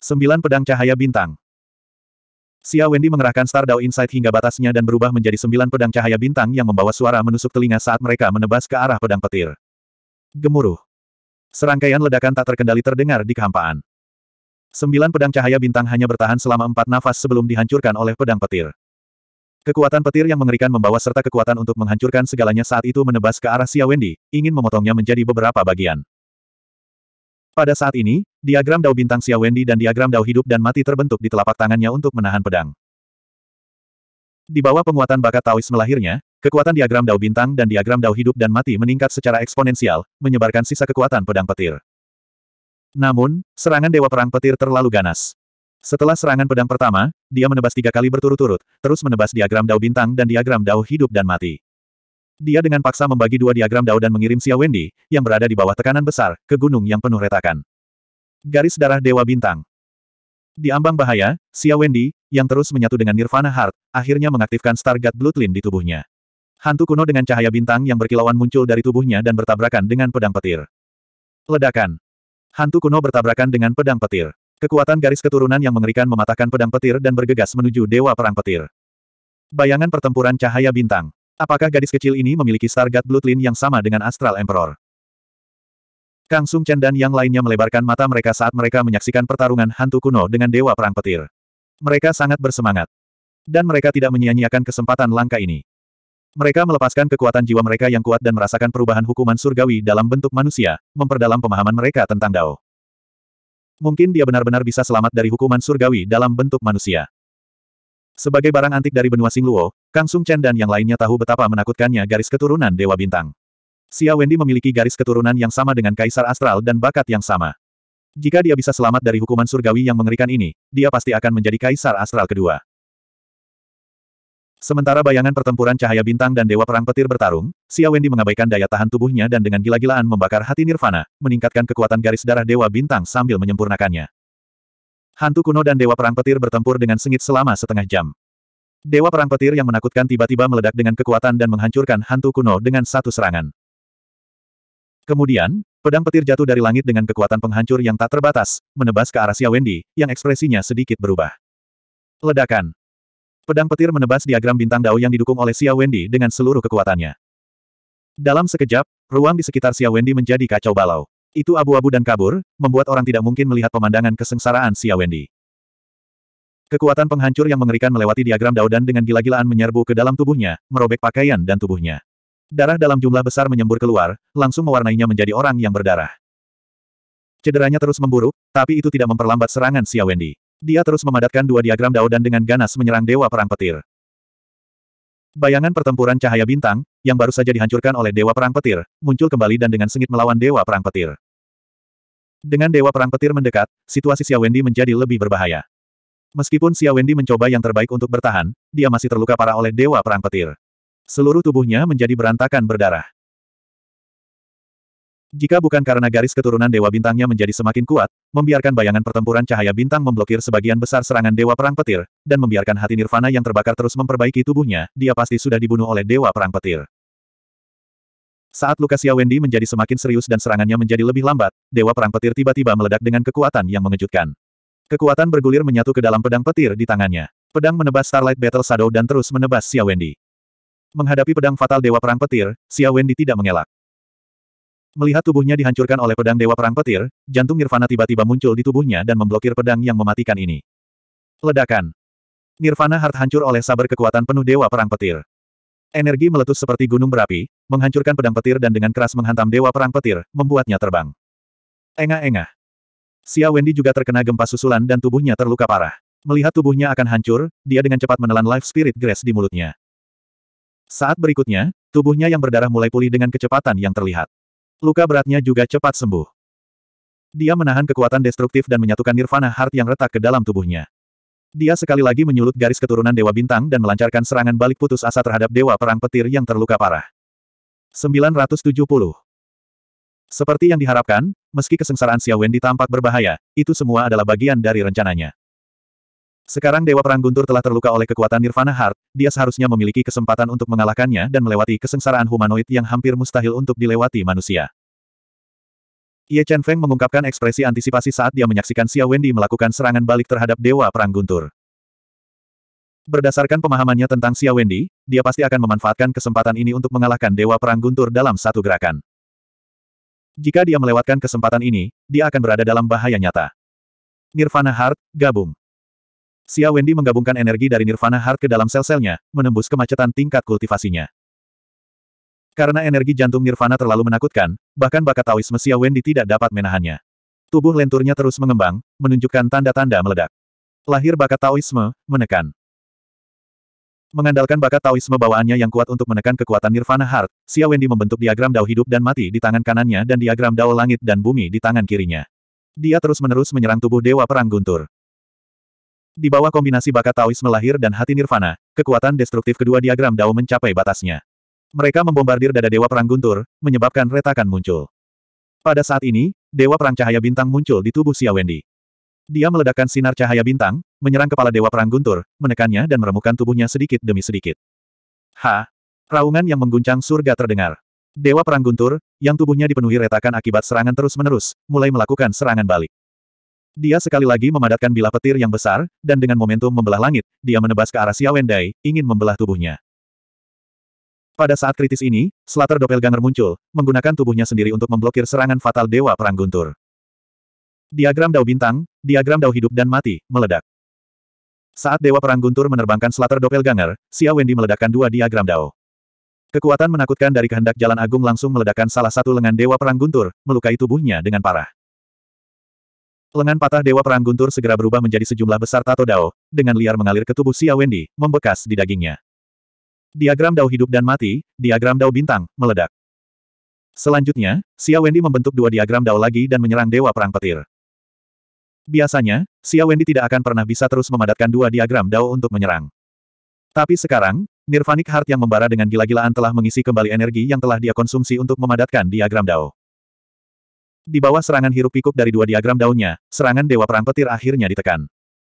Sembilan pedang cahaya bintang. Xia Wendy mengerahkan Star Dao Insight hingga batasnya dan berubah menjadi sembilan pedang cahaya bintang yang membawa suara menusuk telinga saat mereka menebas ke arah pedang petir. Gemuruh. Serangkaian ledakan tak terkendali terdengar di kehampaan. Sembilan pedang cahaya bintang hanya bertahan selama empat nafas sebelum dihancurkan oleh pedang petir. Kekuatan petir yang mengerikan membawa serta kekuatan untuk menghancurkan segalanya saat itu menebas ke arah Xia Wendy, ingin memotongnya menjadi beberapa bagian. Pada saat ini, diagram dao bintang Xia Wendy dan diagram dao hidup dan mati terbentuk di telapak tangannya untuk menahan pedang. Di bawah penguatan bakat Taoisme lahirnya, Kekuatan diagram dao bintang dan diagram dao hidup dan mati meningkat secara eksponensial, menyebarkan sisa kekuatan pedang petir. Namun, serangan Dewa Perang Petir terlalu ganas. Setelah serangan pedang pertama, dia menebas tiga kali berturut-turut, terus menebas diagram dao bintang dan diagram dao hidup dan mati. Dia dengan paksa membagi dua diagram dao dan mengirim Xia Wendy, yang berada di bawah tekanan besar, ke gunung yang penuh retakan. Garis darah Dewa Bintang Di ambang bahaya, Xia Wendy, yang terus menyatu dengan Nirvana Heart, akhirnya mengaktifkan Stargate Bloodline di tubuhnya. Hantu kuno dengan cahaya bintang yang berkilauan muncul dari tubuhnya dan bertabrakan dengan pedang petir. Ledakan. Hantu kuno bertabrakan dengan pedang petir. Kekuatan garis keturunan yang mengerikan mematahkan pedang petir dan bergegas menuju Dewa Perang Petir. Bayangan pertempuran cahaya bintang. Apakah gadis kecil ini memiliki Stargate Bloodline yang sama dengan Astral Emperor? Kang Sung Chen dan yang lainnya melebarkan mata mereka saat mereka menyaksikan pertarungan hantu kuno dengan Dewa Perang Petir. Mereka sangat bersemangat. Dan mereka tidak menyia-nyiakan kesempatan langka ini. Mereka melepaskan kekuatan jiwa mereka yang kuat dan merasakan perubahan hukuman surgawi dalam bentuk manusia, memperdalam pemahaman mereka tentang Dao. Mungkin dia benar-benar bisa selamat dari hukuman surgawi dalam bentuk manusia. Sebagai barang antik dari benua Singluo, Kang Sung Chen dan yang lainnya tahu betapa menakutkannya garis keturunan Dewa Bintang. Xia Wendy memiliki garis keturunan yang sama dengan Kaisar Astral dan bakat yang sama. Jika dia bisa selamat dari hukuman surgawi yang mengerikan ini, dia pasti akan menjadi Kaisar Astral kedua. Sementara bayangan pertempuran cahaya bintang dan dewa perang petir bertarung, Xia Wendy mengabaikan daya tahan tubuhnya dan dengan gila-gilaan membakar hati Nirvana, meningkatkan kekuatan garis darah dewa bintang sambil menyempurnakannya. Hantu kuno dan dewa perang petir bertempur dengan sengit selama setengah jam. Dewa perang petir yang menakutkan tiba-tiba meledak dengan kekuatan dan menghancurkan hantu kuno dengan satu serangan. Kemudian, pedang petir jatuh dari langit dengan kekuatan penghancur yang tak terbatas, menebas ke arah Xia Wendy, yang ekspresinya sedikit berubah. Ledakan. Pedang petir menebas diagram bintang Dao yang didukung oleh Xia Wendy dengan seluruh kekuatannya. Dalam sekejap, ruang di sekitar Xia Wendy menjadi kacau balau. Itu abu-abu dan kabur, membuat orang tidak mungkin melihat pemandangan kesengsaraan Xia Wendy. Kekuatan penghancur yang mengerikan melewati diagram Dao dan dengan gila-gilaan menyerbu ke dalam tubuhnya, merobek pakaian dan tubuhnya. Darah dalam jumlah besar menyembur keluar, langsung mewarnainya menjadi orang yang berdarah. Cederanya terus memburuk, tapi itu tidak memperlambat serangan Xia Wendy. Dia terus memadatkan dua diagram Dao dan dengan ganas menyerang Dewa Perang Petir. Bayangan pertempuran cahaya bintang, yang baru saja dihancurkan oleh Dewa Perang Petir, muncul kembali dan dengan sengit melawan Dewa Perang Petir. Dengan Dewa Perang Petir mendekat, situasi Xia Wendy menjadi lebih berbahaya. Meskipun Xia Wendy mencoba yang terbaik untuk bertahan, dia masih terluka parah oleh Dewa Perang Petir. Seluruh tubuhnya menjadi berantakan berdarah. Jika bukan karena garis keturunan Dewa Bintangnya menjadi semakin kuat, membiarkan bayangan pertempuran cahaya bintang memblokir sebagian besar serangan Dewa Perang Petir, dan membiarkan hati Nirvana yang terbakar terus memperbaiki tubuhnya, dia pasti sudah dibunuh oleh Dewa Perang Petir. Saat Lucasia Wendy menjadi semakin serius dan serangannya menjadi lebih lambat, Dewa Perang Petir tiba-tiba meledak dengan kekuatan yang mengejutkan. Kekuatan bergulir menyatu ke dalam pedang petir di tangannya. Pedang menebas Starlight Battle Shadow dan terus menebas Xia Wendy. Menghadapi pedang fatal Dewa Perang Petir, Xia Wendy tidak mengelak. Melihat tubuhnya dihancurkan oleh pedang Dewa Perang Petir, jantung Nirvana tiba-tiba muncul di tubuhnya dan memblokir pedang yang mematikan ini. Ledakan. Nirvana Heart hancur oleh sabar kekuatan penuh Dewa Perang Petir. Energi meletus seperti gunung berapi, menghancurkan pedang petir dan dengan keras menghantam Dewa Perang Petir, membuatnya terbang. Engah-engah. Xia Wendy juga terkena gempa susulan dan tubuhnya terluka parah. Melihat tubuhnya akan hancur, dia dengan cepat menelan Life Spirit Grass di mulutnya. Saat berikutnya, tubuhnya yang berdarah mulai pulih dengan kecepatan yang terlihat. Luka beratnya juga cepat sembuh. Dia menahan kekuatan destruktif dan menyatukan nirvana heart yang retak ke dalam tubuhnya. Dia sekali lagi menyulut garis keturunan Dewa Bintang dan melancarkan serangan balik putus asa terhadap Dewa Perang Petir yang terluka parah. 970. Seperti yang diharapkan, meski kesengsaraan Xiaowen Wen tampak berbahaya, itu semua adalah bagian dari rencananya. Sekarang Dewa Perang Guntur telah terluka oleh kekuatan Nirvana Heart, dia seharusnya memiliki kesempatan untuk mengalahkannya dan melewati kesengsaraan humanoid yang hampir mustahil untuk dilewati manusia. Ye Chen Feng mengungkapkan ekspresi antisipasi saat dia menyaksikan Xia Wendy melakukan serangan balik terhadap Dewa Perang Guntur. Berdasarkan pemahamannya tentang Xia Wendy, dia pasti akan memanfaatkan kesempatan ini untuk mengalahkan Dewa Perang Guntur dalam satu gerakan. Jika dia melewatkan kesempatan ini, dia akan berada dalam bahaya nyata. Nirvana Heart, gabung. Xia Wendy menggabungkan energi dari Nirvana Heart ke dalam sel-selnya, menembus kemacetan tingkat kultivasinya. Karena energi jantung Nirvana terlalu menakutkan, bahkan bakat Taoisme Xia Wendy tidak dapat menahannya. Tubuh lenturnya terus mengembang, menunjukkan tanda-tanda meledak. Lahir bakat Taoisme, menekan. Mengandalkan bakat Taoisme bawaannya yang kuat untuk menekan kekuatan Nirvana Heart, Xia Wendy membentuk diagram Dao hidup dan mati di tangan kanannya dan diagram Dao langit dan bumi di tangan kirinya. Dia terus-menerus menyerang tubuh Dewa Perang Guntur. Di bawah kombinasi bakat Taoisme melahir dan hati nirvana, kekuatan destruktif kedua diagram Dao mencapai batasnya. Mereka membombardir dada Dewa Perang Guntur, menyebabkan retakan muncul. Pada saat ini, Dewa Perang Cahaya Bintang muncul di tubuh Xia Wendy. Dia meledakkan sinar cahaya bintang, menyerang kepala Dewa Perang Guntur, menekannya dan meremukkan tubuhnya sedikit demi sedikit. Ha! Raungan yang mengguncang surga terdengar. Dewa Perang Guntur, yang tubuhnya dipenuhi retakan akibat serangan terus-menerus, mulai melakukan serangan balik. Dia sekali lagi memadatkan bilah petir yang besar, dan dengan momentum membelah langit, dia menebas ke arah Xiao Wendai, ingin membelah tubuhnya. Pada saat kritis ini, Slater Doppelganger muncul, menggunakan tubuhnya sendiri untuk memblokir serangan fatal Dewa Perang Guntur. Diagram Dao Bintang, diagram Dao Hidup dan Mati, meledak. Saat Dewa Perang Guntur menerbangkan Slater Doppelganger, Xiao Wendy meledakkan dua diagram Dao. Kekuatan menakutkan dari kehendak Jalan Agung langsung meledakkan salah satu lengan Dewa Perang Guntur, melukai tubuhnya dengan parah. Lengan patah Dewa Perang Guntur segera berubah menjadi sejumlah besar tato Dao, dengan liar mengalir ke tubuh Xia Wendy, membekas di dagingnya. Diagram Dao hidup dan mati, diagram Dao bintang, meledak. Selanjutnya, Xia Wendy membentuk dua diagram Dao lagi dan menyerang Dewa Perang Petir. Biasanya, Xia Wendy tidak akan pernah bisa terus memadatkan dua diagram Dao untuk menyerang. Tapi sekarang, Nirvanic Heart yang membara dengan gila-gilaan telah mengisi kembali energi yang telah dia konsumsi untuk memadatkan diagram Dao. Di bawah serangan hirup pikuk dari dua diagram daunnya, serangan Dewa Perang Petir akhirnya ditekan.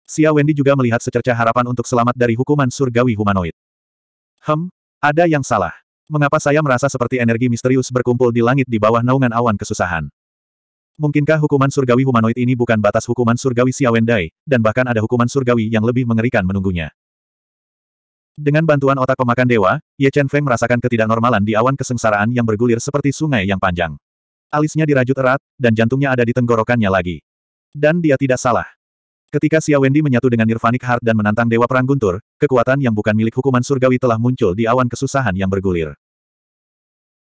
Xia Wendy juga melihat secerca harapan untuk selamat dari hukuman surgawi humanoid. Hem, ada yang salah. Mengapa saya merasa seperti energi misterius berkumpul di langit di bawah naungan awan kesusahan? Mungkinkah hukuman surgawi humanoid ini bukan batas hukuman surgawi Xia Wendai, dan bahkan ada hukuman surgawi yang lebih mengerikan menunggunya? Dengan bantuan otak pemakan dewa, Ye Chen Feng merasakan ketidaknormalan di awan kesengsaraan yang bergulir seperti sungai yang panjang. Alisnya dirajut erat, dan jantungnya ada di tenggorokannya lagi. Dan dia tidak salah. Ketika Xia Wendy menyatu dengan Nirvanic Heart dan menantang Dewa Perang Guntur, kekuatan yang bukan milik hukuman surgawi telah muncul di awan kesusahan yang bergulir.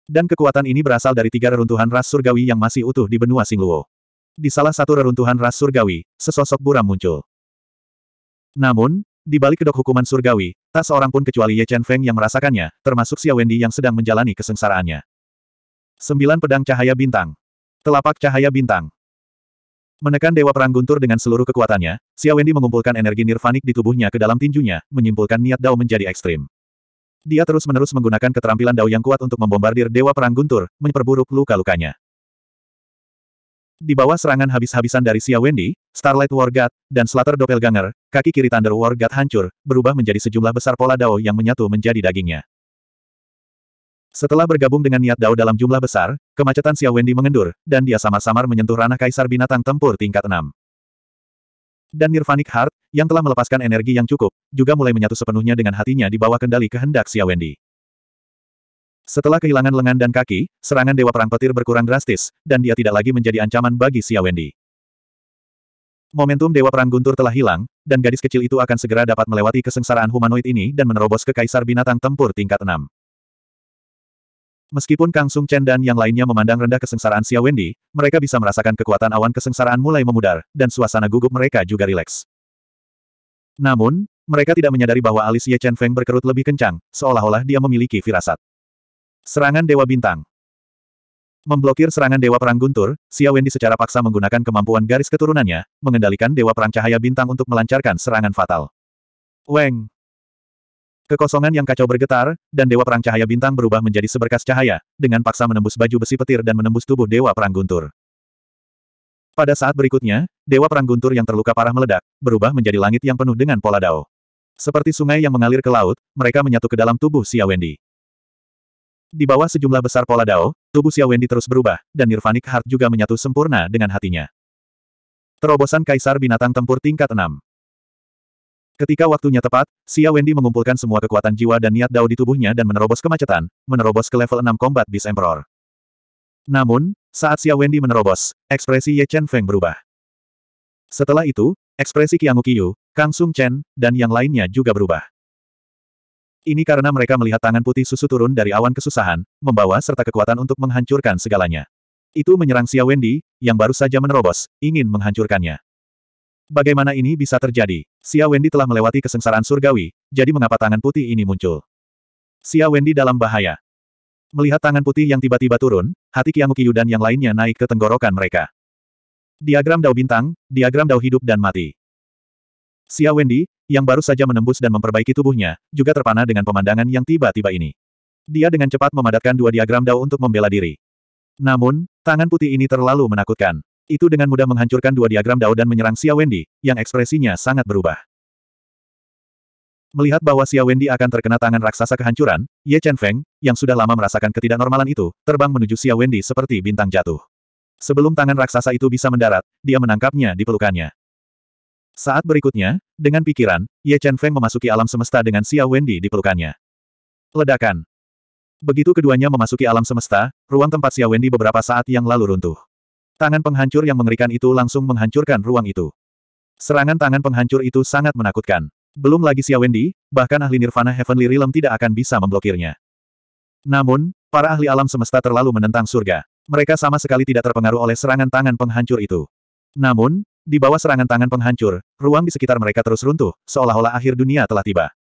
Dan kekuatan ini berasal dari tiga reruntuhan ras surgawi yang masih utuh di benua Singluo. Di salah satu reruntuhan ras surgawi, sesosok buram muncul. Namun, di balik kedok hukuman surgawi, tak seorang pun kecuali Ye Chen Feng yang merasakannya, termasuk Xia Wendy yang sedang menjalani kesengsaraannya. Sembilan pedang cahaya bintang. Telapak cahaya bintang. Menekan Dewa Perang Guntur dengan seluruh kekuatannya, Xia Wendy mengumpulkan energi nirvanik di tubuhnya ke dalam tinjunya, menyimpulkan niat Dao menjadi ekstrim. Dia terus-menerus menggunakan keterampilan Dao yang kuat untuk membombardir Dewa Perang Guntur, memperburuk luka-lukanya. Di bawah serangan habis-habisan dari Xia Wendy, Starlight War God, dan Slater Doppelganger, kaki kiri Thunder War God hancur, berubah menjadi sejumlah besar pola Dao yang menyatu menjadi dagingnya. Setelah bergabung dengan niat Dao dalam jumlah besar, kemacetan Xiao Wendy mengendur, dan dia samar-samar menyentuh ranah Kaisar Binatang Tempur tingkat 6. Dan Nirvanic Heart, yang telah melepaskan energi yang cukup, juga mulai menyatu sepenuhnya dengan hatinya di bawah kendali kehendak Xiao Wendy. Setelah kehilangan lengan dan kaki, serangan Dewa Perang Petir berkurang drastis, dan dia tidak lagi menjadi ancaman bagi Xiao Wendy. Momentum Dewa Perang Guntur telah hilang, dan gadis kecil itu akan segera dapat melewati kesengsaraan humanoid ini dan menerobos ke Kaisar Binatang Tempur tingkat 6. Meskipun Kang Sung Chen dan yang lainnya memandang rendah kesengsaraan Xia Wendy, mereka bisa merasakan kekuatan awan kesengsaraan mulai memudar, dan suasana gugup mereka juga rileks. Namun, mereka tidak menyadari bahwa alis Ye Chen Feng berkerut lebih kencang, seolah-olah dia memiliki firasat. Serangan Dewa Bintang Memblokir serangan Dewa Perang Guntur, Xia Wendy secara paksa menggunakan kemampuan garis keturunannya, mengendalikan Dewa Perang Cahaya Bintang untuk melancarkan serangan fatal. Weng! Kekosongan yang kacau bergetar, dan Dewa Perang Cahaya Bintang berubah menjadi seberkas cahaya, dengan paksa menembus baju besi petir dan menembus tubuh Dewa Perang Guntur. Pada saat berikutnya, Dewa Perang Guntur yang terluka parah meledak, berubah menjadi langit yang penuh dengan pola dao. Seperti sungai yang mengalir ke laut, mereka menyatu ke dalam tubuh Xia Wendy. Di bawah sejumlah besar pola dao, tubuh Xia Wendy terus berubah, dan Nirvanic Heart juga menyatu sempurna dengan hatinya. Terobosan Kaisar Binatang Tempur tingkat 6 Ketika waktunya tepat, Xia Wendy mengumpulkan semua kekuatan jiwa dan niat Dao di tubuhnya dan menerobos kemacetan, menerobos ke level 6 Combat Beast Emperor. Namun, saat Xia Wendy menerobos, ekspresi Ye Chen Feng berubah. Setelah itu, ekspresi Qiang Qiyu, Kang Sung Chen, dan yang lainnya juga berubah. Ini karena mereka melihat tangan putih susu turun dari awan kesusahan, membawa serta kekuatan untuk menghancurkan segalanya. Itu menyerang Xia Wendy, yang baru saja menerobos, ingin menghancurkannya. Bagaimana ini bisa terjadi? Xia Wendy telah melewati kesengsaraan surgawi, jadi mengapa tangan putih ini muncul? Xia Wendy dalam bahaya. Melihat tangan putih yang tiba-tiba turun, hati Qiang Qiyu dan yang lainnya naik ke tenggorokan mereka. Diagram Dao Bintang, Diagram Dao Hidup dan Mati. Xia Wendy, yang baru saja menembus dan memperbaiki tubuhnya, juga terpana dengan pemandangan yang tiba-tiba ini. Dia dengan cepat memadatkan dua diagram Dao untuk membela diri. Namun, tangan putih ini terlalu menakutkan. Itu dengan mudah menghancurkan dua diagram Dao dan menyerang Xia Wendy, yang ekspresinya sangat berubah. Melihat bahwa Xia Wendy akan terkena tangan raksasa kehancuran, Ye Chen Feng, yang sudah lama merasakan ketidaknormalan itu, terbang menuju Xia Wendy seperti bintang jatuh. Sebelum tangan raksasa itu bisa mendarat, dia menangkapnya di pelukannya. Saat berikutnya, dengan pikiran, Ye Chen Feng memasuki alam semesta dengan Xia Wendy di pelukannya. Ledakan. Begitu keduanya memasuki alam semesta, ruang tempat Xia Wendy beberapa saat yang lalu runtuh. Tangan penghancur yang mengerikan itu langsung menghancurkan ruang itu. Serangan tangan penghancur itu sangat menakutkan. Belum lagi Xia Wendy, bahkan ahli Nirvana Heavenly Realm tidak akan bisa memblokirnya. Namun, para ahli alam semesta terlalu menentang surga. Mereka sama sekali tidak terpengaruh oleh serangan tangan penghancur itu. Namun, di bawah serangan tangan penghancur, ruang di sekitar mereka terus runtuh, seolah-olah akhir dunia telah tiba.